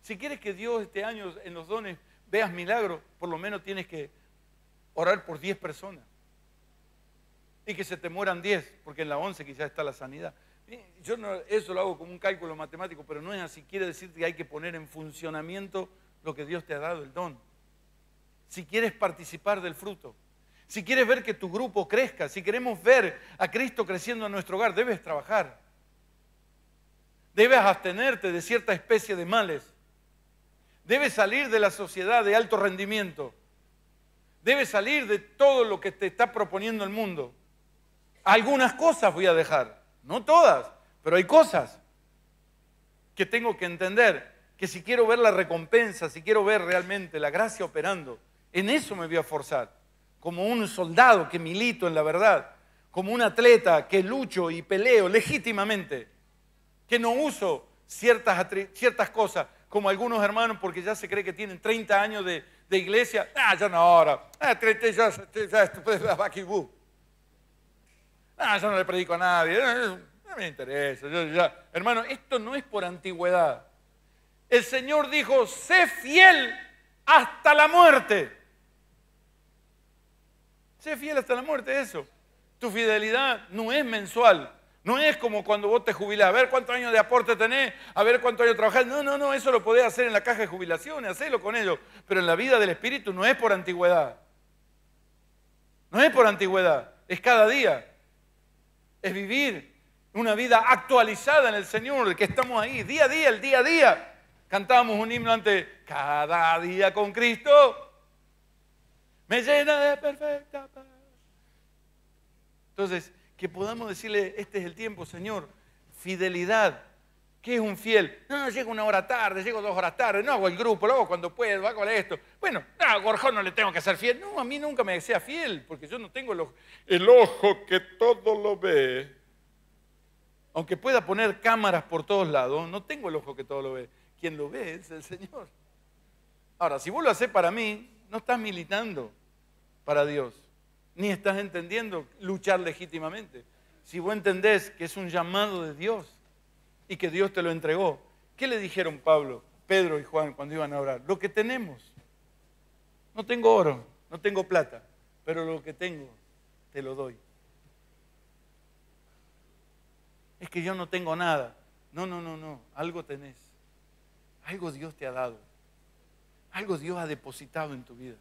Si quieres que Dios este año en los dones veas milagros, por lo menos tienes que orar por 10 personas. Y que se te mueran 10, porque en la 11 quizás está la sanidad. Yo no, eso lo hago como un cálculo matemático, pero no es así. Quiere decir que hay que poner en funcionamiento lo que Dios te ha dado, el don. Si quieres participar del fruto, si quieres ver que tu grupo crezca, si queremos ver a Cristo creciendo en nuestro hogar, debes trabajar. Debes abstenerte de cierta especie de males. Debes salir de la sociedad de alto rendimiento. Debes salir de todo lo que te está proponiendo el mundo. Algunas cosas voy a dejar, no todas, pero hay cosas que tengo que entender, que si quiero ver la recompensa, si quiero ver realmente la gracia operando, en eso me voy a forzar como un soldado que milito en la verdad, como un atleta que lucho y peleo legítimamente, que no uso ciertas, ciertas cosas, como algunos hermanos, porque ya se cree que tienen 30 años de, iglesia, ah, ya no ahora, ah, 30, ya, ya, ya, uh. ah, yo no le predico a nadie, eh, eh, no me interesa, hermano, esto no es por antigüedad. El Señor dijo, sé fiel hasta la muerte Sé fiel hasta la muerte, eso. Tu fidelidad no es mensual. No es como cuando vos te jubilás, a ver cuántos años de aporte tenés, a ver cuántos años trabajás. No, no, no, eso lo podés hacer en la caja de jubilaciones, hacelo con ellos. Pero en la vida del Espíritu no es por antigüedad. No es por antigüedad, es cada día. Es vivir una vida actualizada en el Señor, que estamos ahí, día a día, el día a día. Cantábamos un himno antes, cada día con Cristo me llena de perfecta Entonces, que podamos decirle, este es el tiempo, Señor, fidelidad. ¿Qué es un fiel? No, no, llego una hora tarde, llego dos horas tarde, no hago el grupo, lo hago cuando puedo, hago esto. Bueno, no, a Gorjón no le tengo que ser fiel. No, a mí nunca me decía fiel, porque yo no tengo el ojo, el ojo que todo lo ve. Aunque pueda poner cámaras por todos lados, no tengo el ojo que todo lo ve. Quien lo ve es el Señor. Ahora, si vos lo haces para mí, no estás militando para Dios, ni estás entendiendo luchar legítimamente. Si vos entendés que es un llamado de Dios y que Dios te lo entregó, ¿qué le dijeron Pablo, Pedro y Juan cuando iban a orar? Lo que tenemos. No tengo oro, no tengo plata, pero lo que tengo te lo doy. Es que yo no tengo nada. No, no, no, no, algo tenés. Algo Dios te ha dado. Algo Dios ha depositado en tu vida.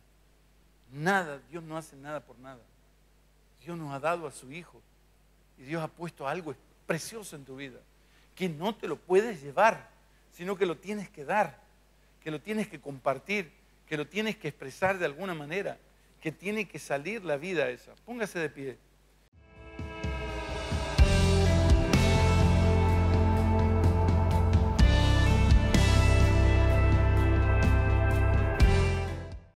Nada, Dios no hace nada por nada. Dios nos ha dado a su Hijo y Dios ha puesto algo precioso en tu vida que no te lo puedes llevar, sino que lo tienes que dar, que lo tienes que compartir, que lo tienes que expresar de alguna manera, que tiene que salir la vida esa. Póngase de pie.